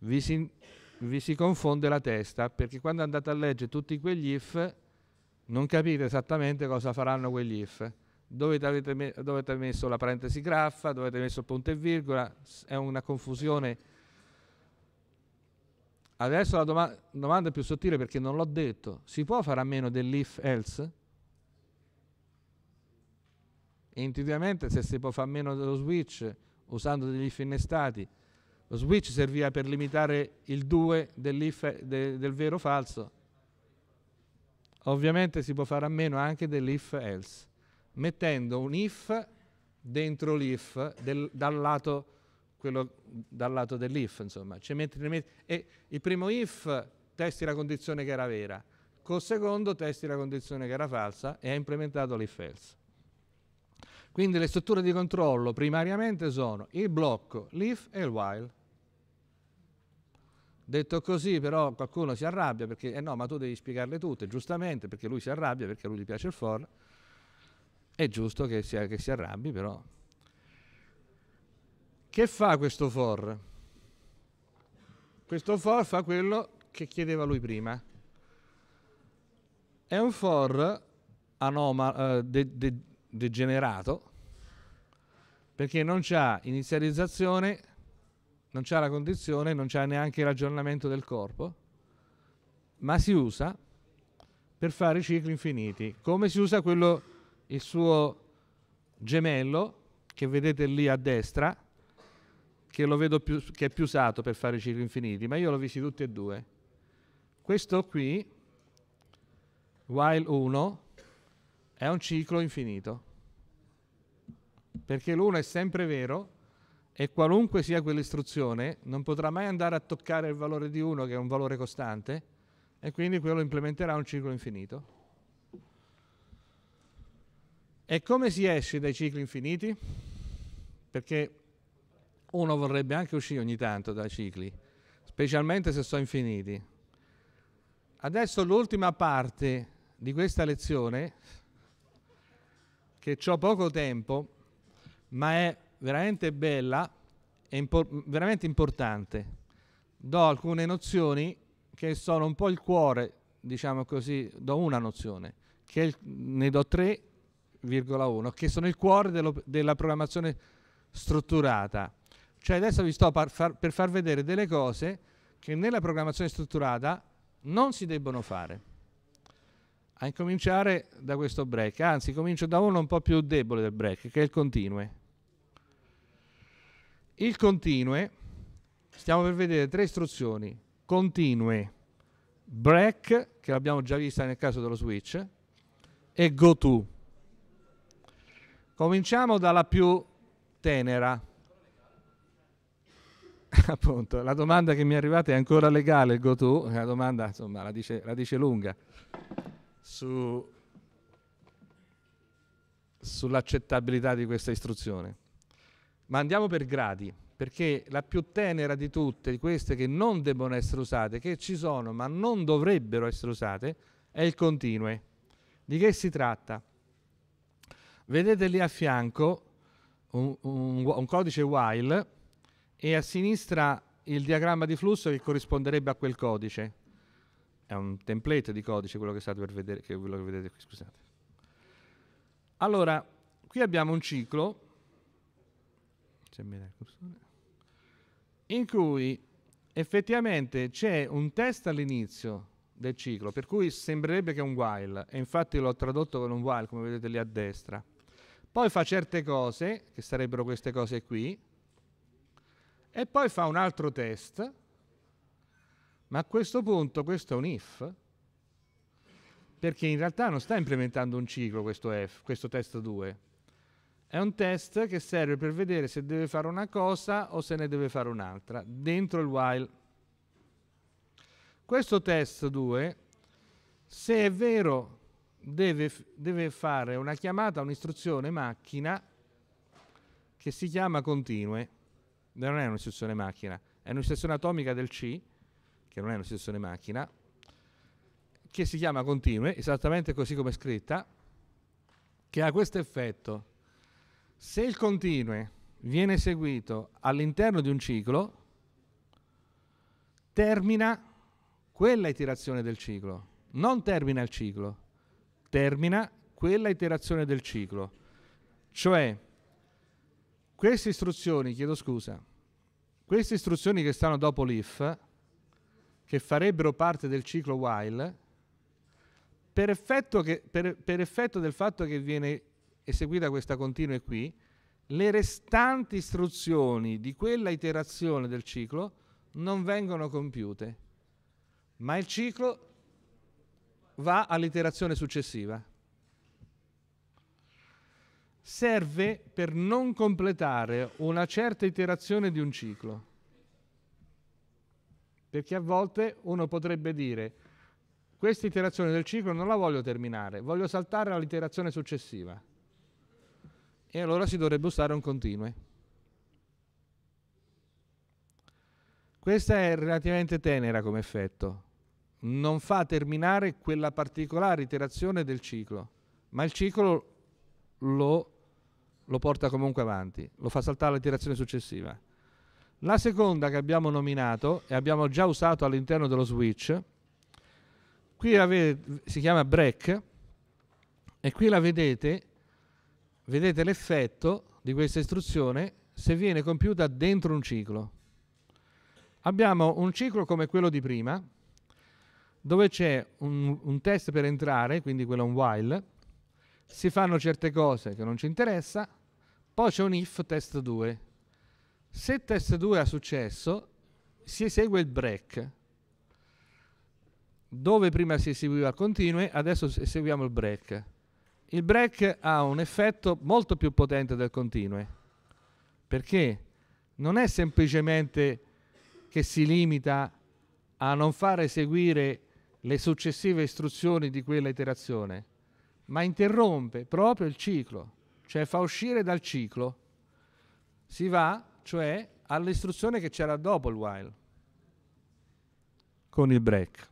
vi si, vi si confonde la testa, perché quando andate a leggere tutti quegli if non capite esattamente cosa faranno quegli if. Dovete, avete, me- messo la parentesi graffa, dovete avete messo punto e virgola, è una confusione Adesso la doma- domanda è più sottile perché non l'ho detto. Si può fare a meno dell'if else? intuitivamente se si può fare a meno dello switch usando degli if innestati, lo switch serviva per limitare il 2 de- del vero o falso. Ovviamente si può fare a meno anche dell'if else, mettendo un if dentro l'if del- dal lato quello dal lato dell'if, insomma. Cioè, metti, e il primo if testi la condizione che era vera, col secondo testi la condizione che era falsa e ha implementato l'if else. Quindi le strutture di controllo primariamente sono il blocco, l'if e il while. Detto così però qualcuno si arrabbia perché, eh no, ma tu devi spiegarle tutte, giustamente, perché lui si arrabbia, perché a lui gli piace il for. È giusto che, sia, che si arrabbi, però che fa questo for? Questo for fa quello che chiedeva lui prima. È un for anoma, eh, de, de, degenerato perché non c'ha inizializzazione, non c'ha la condizione, non c'ha neanche l'aggiornamento del corpo, ma si usa per fare cicli infiniti, come si usa quello, il suo gemello che vedete lì a destra, che lo vedo più, che è più usato per fare cicli infiniti, ma io l'ho visto tutti e due. Questo qui, while 1, è un ciclo infinito, perché l'1 è sempre vero e qualunque sia quell'istruzione non potrà mai andare a toccare il valore di 1, che è un valore costante, e quindi quello implementerà un ciclo infinito. E come si esce dai cicli infiniti? Perché uno vorrebbe anche uscire ogni tanto dai cicli, specialmente se sono infiniti. Adesso l'ultima parte di questa lezione, che ho poco tempo, ma è veramente bella e impor- veramente importante. Do alcune nozioni che sono un po' il cuore, diciamo così, do una nozione, che il, ne do 3,1, che sono il cuore dello, della programmazione strutturata. Cioè adesso vi sto far, per far vedere delle cose che nella programmazione strutturata non si debbono fare. A incominciare da questo break, anzi comincio da uno un po' più debole del break, che è il continue. Il continue, stiamo per vedere tre istruzioni, continue, break, che l'abbiamo già vista nel caso dello switch, e go to. Cominciamo dalla più tenera, appunto, la domanda che mi è arrivata è ancora legale il GoTo, la domanda insomma la dice, la dice lunga su, sull'accettabilità di questa istruzione. Ma andiamo per gradi, perché la più tenera di tutte, di queste che non debbono essere usate, che ci sono ma non dovrebbero essere usate, è il continue. Di che si tratta? Vedete lì a fianco un, un, un codice while e a sinistra il diagramma di flusso che corrisponderebbe a quel codice. È un template di codice quello che state per vedere, che quello che vedete qui, scusate. Allora, qui abbiamo un ciclo in cui effettivamente c'è un test all'inizio del ciclo, per cui sembrerebbe che è un while, e infatti l'ho tradotto con un while, come vedete lì a destra. Poi fa certe cose, che sarebbero queste cose qui, e poi fa un altro test, ma a questo punto questo è un if, perché in realtà non sta implementando un ciclo questo, F, questo test 2. È un test che serve per vedere se deve fare una cosa o se ne deve fare un'altra, dentro il while. Questo test 2, se è vero, deve, deve fare una chiamata, un'istruzione macchina che si chiama continue non è un'istruzione macchina, è un'istruzione atomica del C, che non è un'istruzione macchina, che si chiama continue, esattamente così come è scritta, che ha questo effetto. Se il continue viene eseguito all'interno di un ciclo, termina quella iterazione del ciclo, non termina il ciclo, termina quella iterazione del ciclo. Cioè, queste istruzioni, chiedo scusa, queste istruzioni che stanno dopo l'IF, che farebbero parte del ciclo while, per effetto, che, per, per effetto del fatto che viene eseguita questa continua qui, le restanti istruzioni di quella iterazione del ciclo non vengono compiute, ma il ciclo va all'iterazione successiva serve per non completare una certa iterazione di un ciclo. Perché a volte uno potrebbe dire questa iterazione del ciclo non la voglio terminare, voglio saltare all'iterazione successiva. E allora si dovrebbe usare un continue. Questa è relativamente tenera come effetto. Non fa terminare quella particolare iterazione del ciclo, ma il ciclo lo lo porta comunque avanti, lo fa saltare alla tirazione successiva. La seconda che abbiamo nominato e abbiamo già usato all'interno dello switch, qui avete, si chiama break e qui la vedete, vedete l'effetto di questa istruzione se viene compiuta dentro un ciclo. Abbiamo un ciclo come quello di prima, dove c'è un, un, test per entrare, quindi quello è un while, si fanno certe cose che non ci interessa, poi c'è un if test 2. Se test 2 ha successo, si esegue il break. Dove prima si eseguiva continue, adesso eseguiamo il break. Il break ha un effetto molto più potente del continue, perché non è semplicemente che si limita a non far eseguire le successive istruzioni di quella iterazione, ma interrompe proprio il ciclo cioè fa uscire dal ciclo. Si va, cioè, all'istruzione che c'era dopo il while, con il break.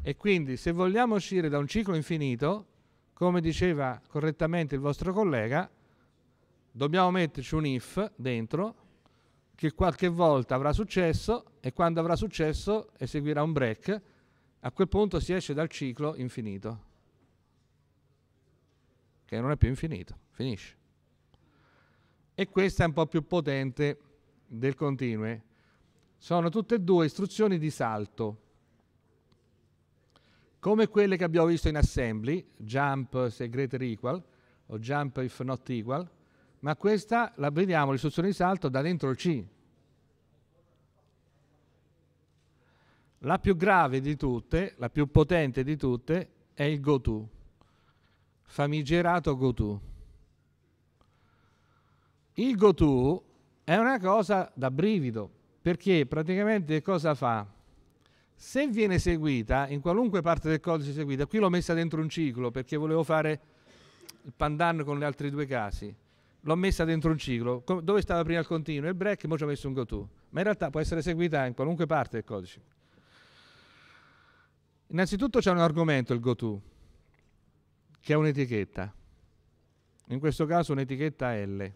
E quindi se vogliamo uscire da un ciclo infinito, come diceva correttamente il vostro collega, dobbiamo metterci un if dentro che qualche volta avrà successo e quando avrà successo eseguirà un break, a quel punto si esce dal ciclo infinito, che non è più infinito. Finisce. E questa è un po' più potente del continue. Sono tutte e due istruzioni di salto. Come quelle che abbiamo visto in assembly, jump se greater equal o jump if not equal, ma questa la vediamo l'istruzione di salto da dentro il C. La più grave di tutte, la più potente di tutte, è il goto, famigerato goto. Il GoTo è una cosa da brivido, perché praticamente cosa fa? Se viene seguita, in qualunque parte del codice seguita, qui l'ho messa dentro un ciclo perché volevo fare il pandan con gli altri due casi, l'ho messa dentro un ciclo, dove stava prima il continuo e il break, e poi ci ho messo un GoTo, ma in realtà può essere seguita in qualunque parte del codice. Innanzitutto c'è un argomento, il GoTo, che è un'etichetta, in questo caso un'etichetta L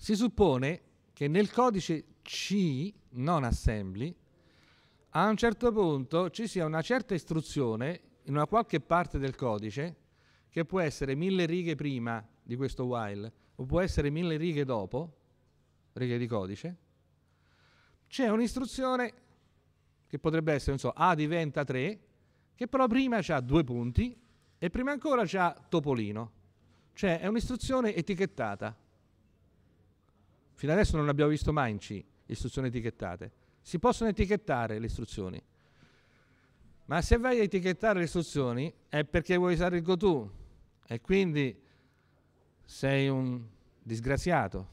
si suppone che nel codice C, non assembly, a un certo punto ci sia una certa istruzione in una qualche parte del codice che può essere mille righe prima di questo while o può essere mille righe dopo, righe di codice, c'è un'istruzione che potrebbe essere, non so, A diventa 3, che però prima ha due punti e prima ancora c'ha Topolino. Cioè è un'istruzione etichettata. Fino adesso non abbiamo visto mai in C istruzioni etichettate. Si possono etichettare le istruzioni, ma se vai a etichettare le istruzioni è perché vuoi usare il GoTo e quindi sei un disgraziato.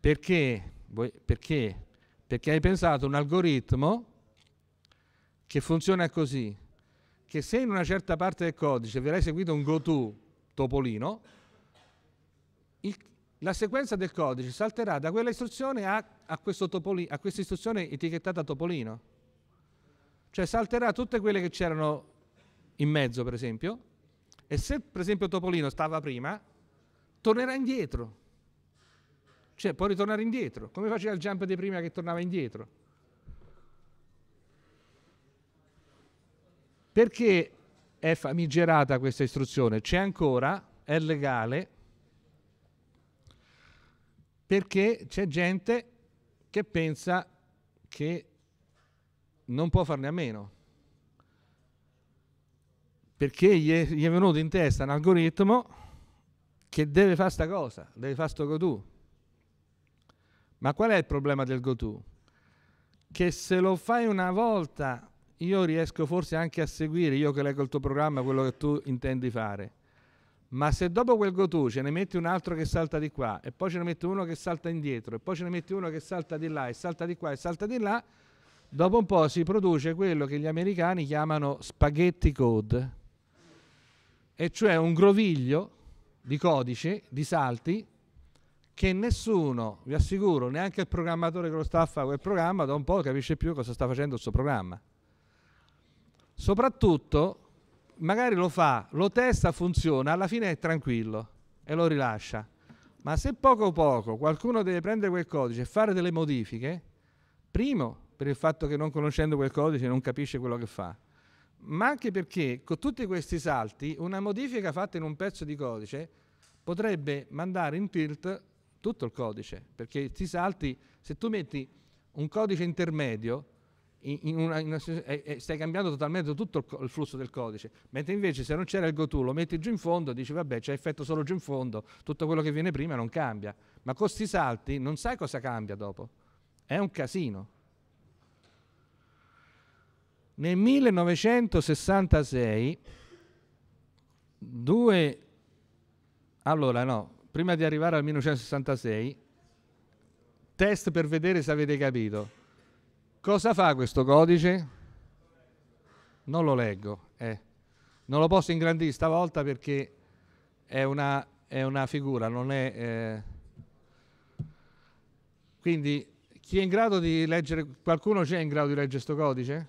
Perché? Perché? Perché hai pensato un algoritmo che funziona così, che se in una certa parte del codice verrà eseguito un GoTo topolino, il, la sequenza del codice salterà da quella istruzione a, a, topoli, a questa istruzione etichettata Topolino. Cioè salterà tutte quelle che c'erano in mezzo, per esempio, e se per esempio Topolino stava prima, tornerà indietro. Cioè può ritornare indietro, come faceva il jump di prima che tornava indietro. Perché è famigerata questa istruzione? C'è ancora, è legale, perché c'è gente che pensa che non può farne a meno. Perché gli è, venuto in testa un algoritmo che deve fare sta cosa, deve fare sto go-to. Ma qual è il problema del go-to? Che se lo fai una volta, io riesco forse anche a seguire, io che leggo il tuo programma, quello che tu intendi fare ma se dopo quel Gotù ce ne metti un altro che salta di qua e poi ce ne metti uno che salta indietro e poi ce ne metti uno che salta di là e salta di qua e salta di là, dopo un po' si produce quello che gli americani chiamano spaghetti code, e cioè un groviglio di codice, di salti, che nessuno, vi assicuro, neanche il programmatore che lo sta a fare quel programma, da un po' capisce più cosa sta facendo il suo programma. Soprattutto magari lo fa, lo testa, funziona, alla fine è tranquillo e lo rilascia. Ma se poco poco qualcuno deve prendere quel codice e fare delle modifiche, primo per il fatto che non conoscendo quel codice non capisce quello che fa, ma anche perché con tutti questi salti una modifica fatta in un pezzo di codice potrebbe mandare in tilt tutto il codice, perché questi salti, se tu metti un codice intermedio, in una, in una, e, e eh, eh, stai cambiando totalmente tutto il, il, flusso del codice. Mentre invece se non c'era il go to, lo metti giù in fondo, dici vabbè c'è effetto solo giù in fondo, tutto quello che viene prima non cambia. Ma con questi salti non sai cosa cambia dopo. È un casino. Nel 1966 due... Allora no, prima di arrivare al 1966, test per vedere se avete capito Cosa fa questo codice? Non lo leggo, eh. non lo posso ingrandire stavolta perché è una, è una figura, non è... Eh. Quindi chi è in grado di leggere, qualcuno c'è in grado di leggere questo codice?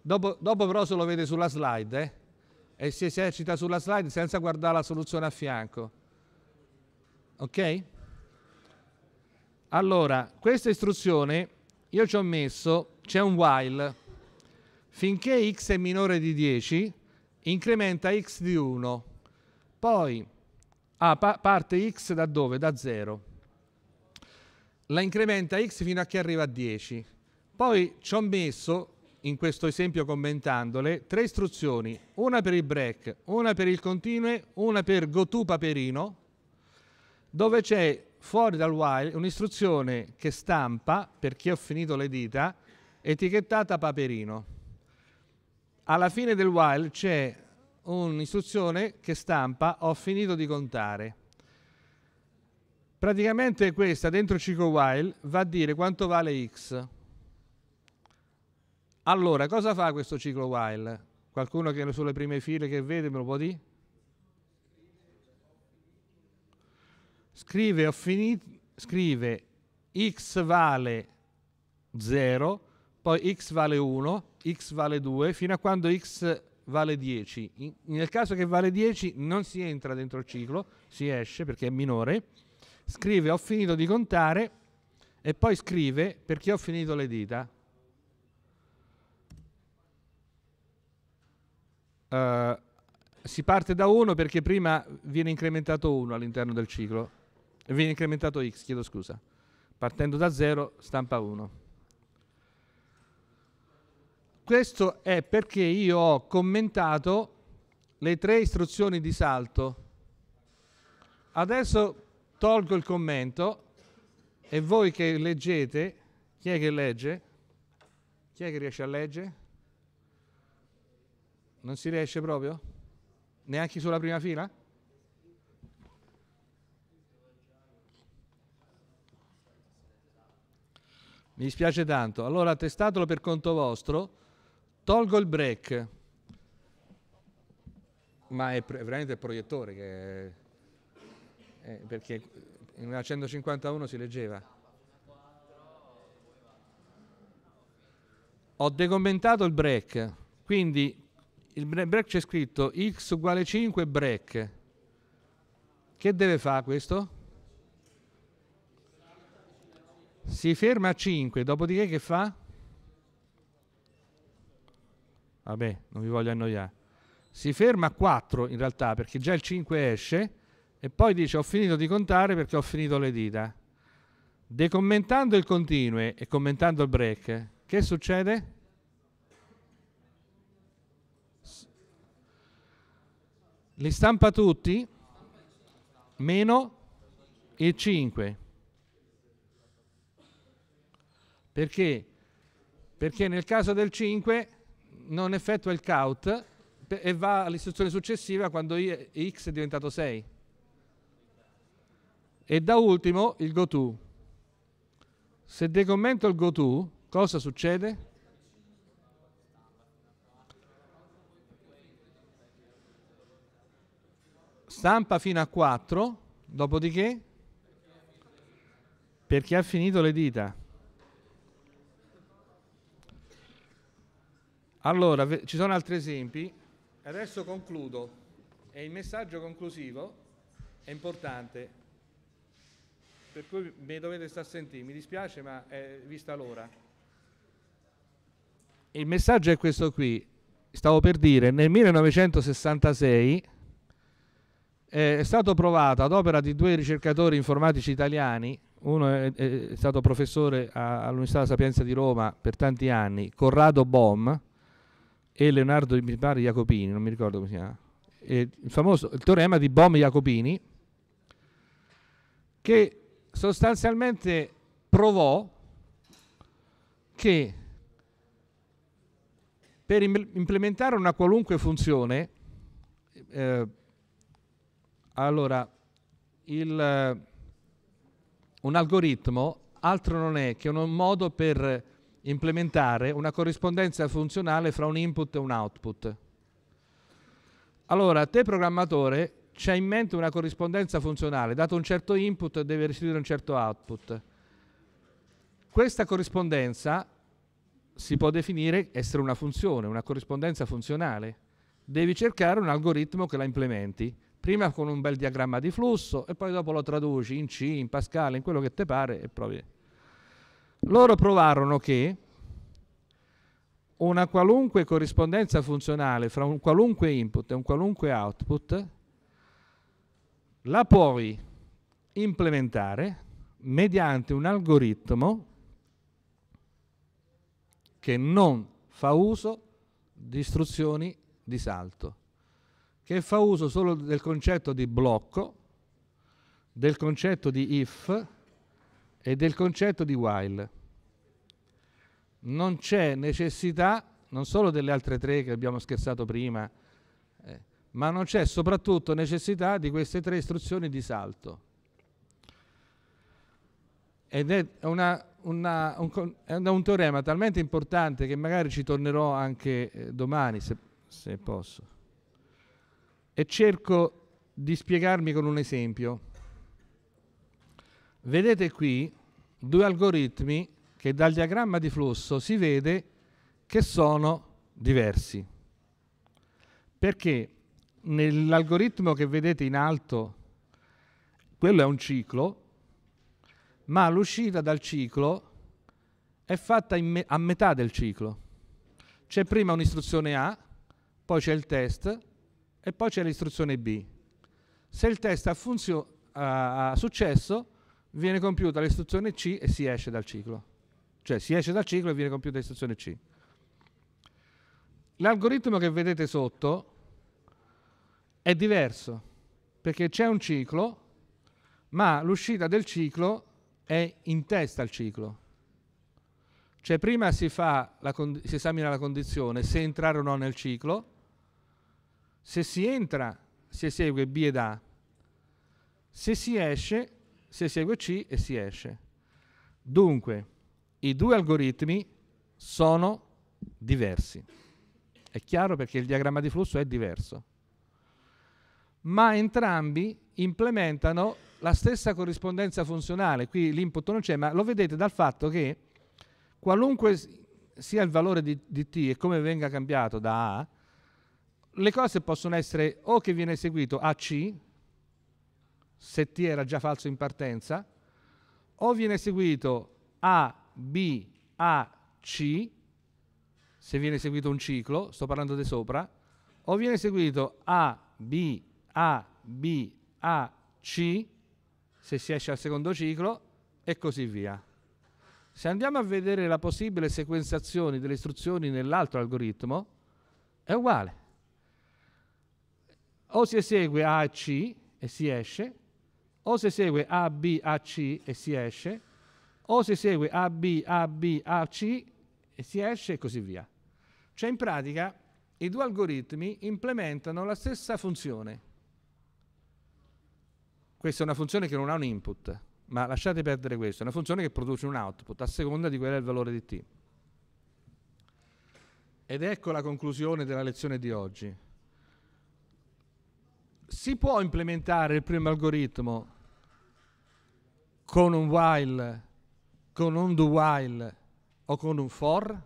Dopo, dopo, però se lo vede sulla slide eh? e si esercita sulla slide senza guardare la soluzione a fianco. Ok? Allora, questa istruzione io ci ho messo, c'è un while, finché x è minore di 10, incrementa x di 1, poi ah, pa parte x da dove? Da 0. La incrementa x fino a che arriva a 10. Poi ci ho messo, in questo esempio commentandole, tre istruzioni, una per il break, una per il continue, una per gotu paperino, dove c'è fuori dal while un'istruzione che stampa, per chi ho finito le dita, etichettata paperino. Alla fine del while c'è un'istruzione che stampa ho finito di contare. Praticamente questa dentro ciclo while va a dire quanto vale x. Allora, cosa fa questo ciclo while? Qualcuno che è sulle prime file che vede me lo può dire? scrive, scrive x vale 0, poi x vale 1, x vale 2, fino a quando x vale 10. In, nel caso che vale 10 non si entra dentro il ciclo, si esce perché è minore. Scrive ho finito di contare e poi scrive perché ho finito le dita. Uh, si parte da 1 perché prima viene incrementato 1 all'interno del ciclo viene incrementato x, chiedo scusa. Partendo da 0 stampa 1. Questo è perché io ho commentato le tre istruzioni di salto. Adesso tolgo il commento e voi che leggete, chi è che legge? Chi è che riesce a leggere? Non si riesce proprio? Neanche sulla prima fila? Mi dispiace tanto. Allora testatelo per conto vostro. Tolgo il break. Ma è, pre- veramente il proiettore che... È... È perché in una 151 si leggeva. Ho decommentato il break, quindi il break c'è scritto x uguale 5 break. Che deve fare questo? Si ferma a 5, dopodiché che fa? Vabbè, non vi voglio annoiare. Si ferma a 4 in realtà perché già il 5 esce e poi dice ho finito di contare perché ho finito le dita. Decommentando il continue e commentando il break, che succede? Li stampa tutti meno il 5. Perché? Perché nel caso del 5 non effettua il count e va all'istruzione successiva quando x è diventato 6. E da ultimo il goto. Se decommento il goto, cosa succede? Stampa fino a 4, dopodiché perché ha finito le dita. Allora, ci sono altri esempi. Adesso concludo. E il messaggio conclusivo è importante, per cui mi dovete stare sentendo, Mi dispiace, ma è vista l'ora. Il messaggio è questo qui. Stavo per dire, nel 1966 è stato provato ad opera di due ricercatori informatici italiani, uno è, è stato professore all'Università della Sapienza di Roma per tanti anni, Corrado Bohm, e Leonardo mi pare, Jacopini, non mi ricordo come si chiama, il famoso il teorema di Bohm-Jacopini, che sostanzialmente provò che per implementare una qualunque funzione, eh, allora, il, un algoritmo altro non è che un modo per implementare una corrispondenza funzionale fra un input e un output. Allora, te programmatore c'è in mente una corrispondenza funzionale, dato un certo input deve restituire un certo output. Questa corrispondenza si può definire essere una funzione, una corrispondenza funzionale. Devi cercare un algoritmo che la implementi, prima con un bel diagramma di flusso e poi dopo lo traduci in C, in Pascal, in quello che te pare e provi loro provarono che una qualunque corrispondenza funzionale fra un qualunque input e un qualunque output la puoi implementare mediante un algoritmo che non fa uso di istruzioni di salto, che fa uso solo del concetto di blocco, del concetto di if, e del concetto di while. Non c'è necessità, non solo delle altre tre che abbiamo scherzato prima, eh, ma non c'è soprattutto necessità di queste tre istruzioni di salto. Ed è, una, una, un, è un, teorema talmente importante che magari ci tornerò anche eh, domani, se, se posso. E cerco di spiegarmi con un esempio. Vedete qui due algoritmi che dal diagramma di flusso si vede che sono diversi. Perché nell'algoritmo che vedete in alto, quello è un ciclo, ma l'uscita dal ciclo è fatta me a metà del ciclo. C'è prima un'istruzione A, poi c'è il test e poi c'è l'istruzione B. Se il test ha, ha successo, viene compiuta l'istruzione C e si esce dal ciclo. Cioè si esce dal ciclo e viene compiuta l'istruzione C. L'algoritmo che vedete sotto è diverso, perché c'è un ciclo, ma l'uscita del ciclo è in testa al ciclo. Cioè prima si, si esamina la condizione, se entrare o no nel ciclo, se si entra si esegue B ed A, se si esce si esegue C e si esce. Dunque, i due algoritmi sono diversi. È chiaro perché il diagramma di flusso è diverso. Ma entrambi implementano la stessa corrispondenza funzionale. Qui l'input non c'è, ma lo vedete dal fatto che qualunque sia il valore di, di t e come venga cambiato da a, le cose possono essere o che viene eseguito a c, se T era già falso in partenza, o viene seguito A, B, A, C, se viene seguito un ciclo, sto parlando di sopra, o viene seguito A, B, A, B, A, C, se si esce al secondo ciclo, e così via. Se andiamo a vedere la possibile sequenziazione delle istruzioni nell'altro algoritmo, è uguale. O si esegue A e C e si esce, o se segue A, B, A, C e si esce, o se segue A, B, A, B, A, C e si esce e così via. Cioè in pratica i due algoritmi implementano la stessa funzione. Questa è una funzione che non ha un input, ma lasciate perdere questo, è una funzione che produce un output a seconda di qual è il valore di t. Ed ecco la conclusione della lezione di oggi. Si può implementare il primo algoritmo con un while, con un do while o con un for?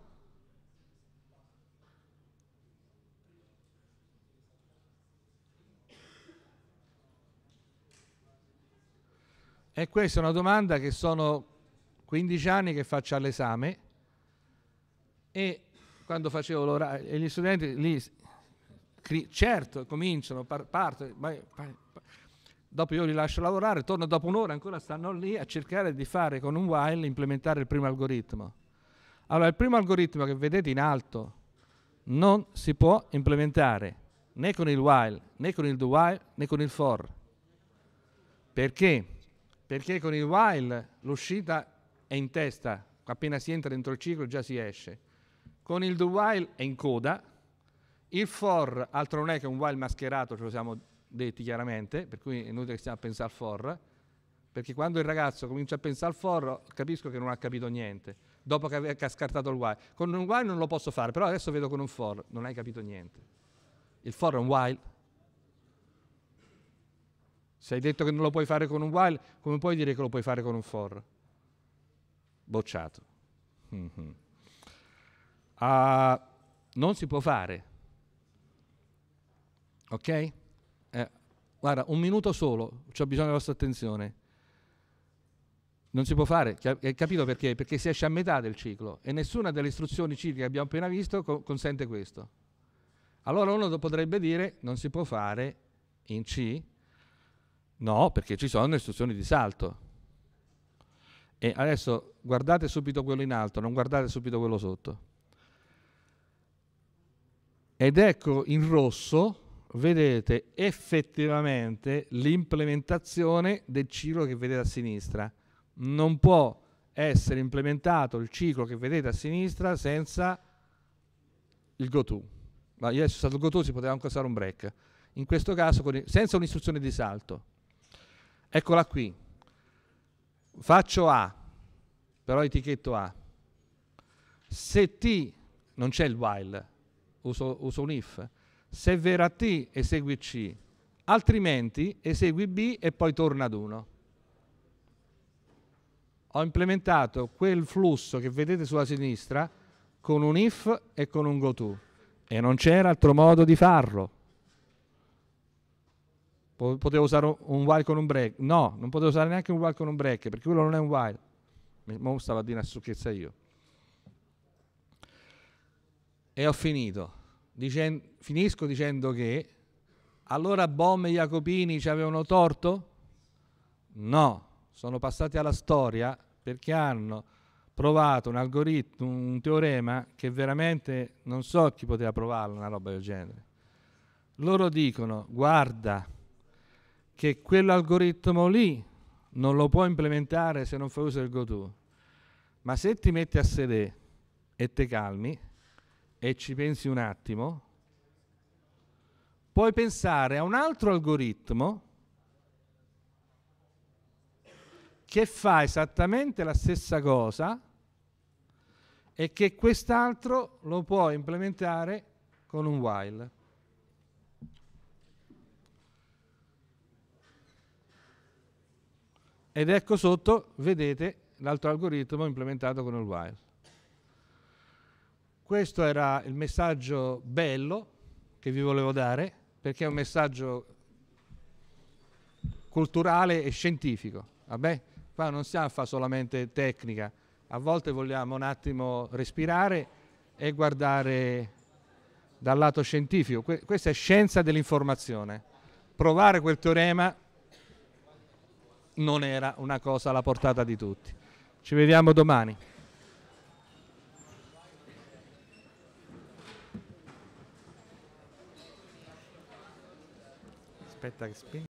E questa è una domanda che sono 15 anni che faccio all'esame e quando facevo l'orario, gli studenti lì, certo, cominciano, partono, dopo io li lascio lavorare, torno dopo un'ora, ancora stanno lì a cercare di fare con un while, implementare il primo algoritmo. Allora, il primo algoritmo che vedete in alto non si può implementare né con il while, né con il do while, né con il for. Perché? Perché con il while l'uscita è in testa, appena si entra dentro il ciclo già si esce. Con il do while è in coda, il for altro non è che un while mascherato, ce lo siamo detti chiaramente, per cui è inutile che stiamo a pensare al for, perché quando il ragazzo comincia a pensare al for capisco che non ha capito niente, dopo che, ha scartato il why. Con un why non lo posso fare, però adesso vedo con un for, non hai capito niente. Il for è un while. Se hai detto che non lo puoi fare con un while, come puoi dire che lo puoi fare con un for? Bocciato. Mm-hmm. Uh, non si può fare. Ok? Guarda, un minuto solo, ho bisogno della vostra attenzione. Non si può fare, hai eh, capito perché? Perché si esce a metà del ciclo e nessuna delle istruzioni cicliche che abbiamo appena visto co- consente questo. Allora uno potrebbe dire non si può fare in C, no, perché ci sono istruzioni di salto. E adesso guardate subito quello in alto, non guardate subito quello sotto. Ed ecco in rosso vedete effettivamente l'implementazione del ciclo che vedete a sinistra. Non può essere implementato il ciclo che vedete a sinistra senza il goto. Ma io adesso stato il goto si poteva anche usare un break. In questo caso il, senza un'istruzione di salto. Eccola qui. Faccio A, però etichetto A. Se T non c'è il while, uso, uso un if se è vera T esegui C, altrimenti esegui B e poi torna ad 1. Ho implementato quel flusso che vedete sulla sinistra con un if e con un goto e non c'era altro modo di farlo. Potevo usare un while con un break? No, non potevo usare neanche un while con un break perché quello non è un while. Mi stavo a dire una succhezza io. E ho finito dicendo finisco dicendo che allora Bom e Jacopini ci avevano torto? No, sono passati alla storia perché hanno provato un algoritmo, un teorema che veramente non so chi poteva provarlo, una roba del genere. Loro dicono, guarda, che quell'algoritmo lì non lo puoi implementare se non fai uso del GoTo. Ma se ti metti a sedere e te calmi e ci pensi un attimo, puoi pensare a un altro algoritmo che fa esattamente la stessa cosa e che quest'altro lo può implementare con un while. Ed ecco sotto, vedete, l'altro algoritmo implementato con un while. Questo era il messaggio bello che vi volevo dare perché è un messaggio culturale e scientifico. Vabbè, qua non si fa solamente tecnica, a volte vogliamo un attimo respirare e guardare dal lato scientifico. questa è scienza dell'informazione. Provare quel teorema non era una cosa alla portata di tutti. Ci vediamo domani. aspetta che spingo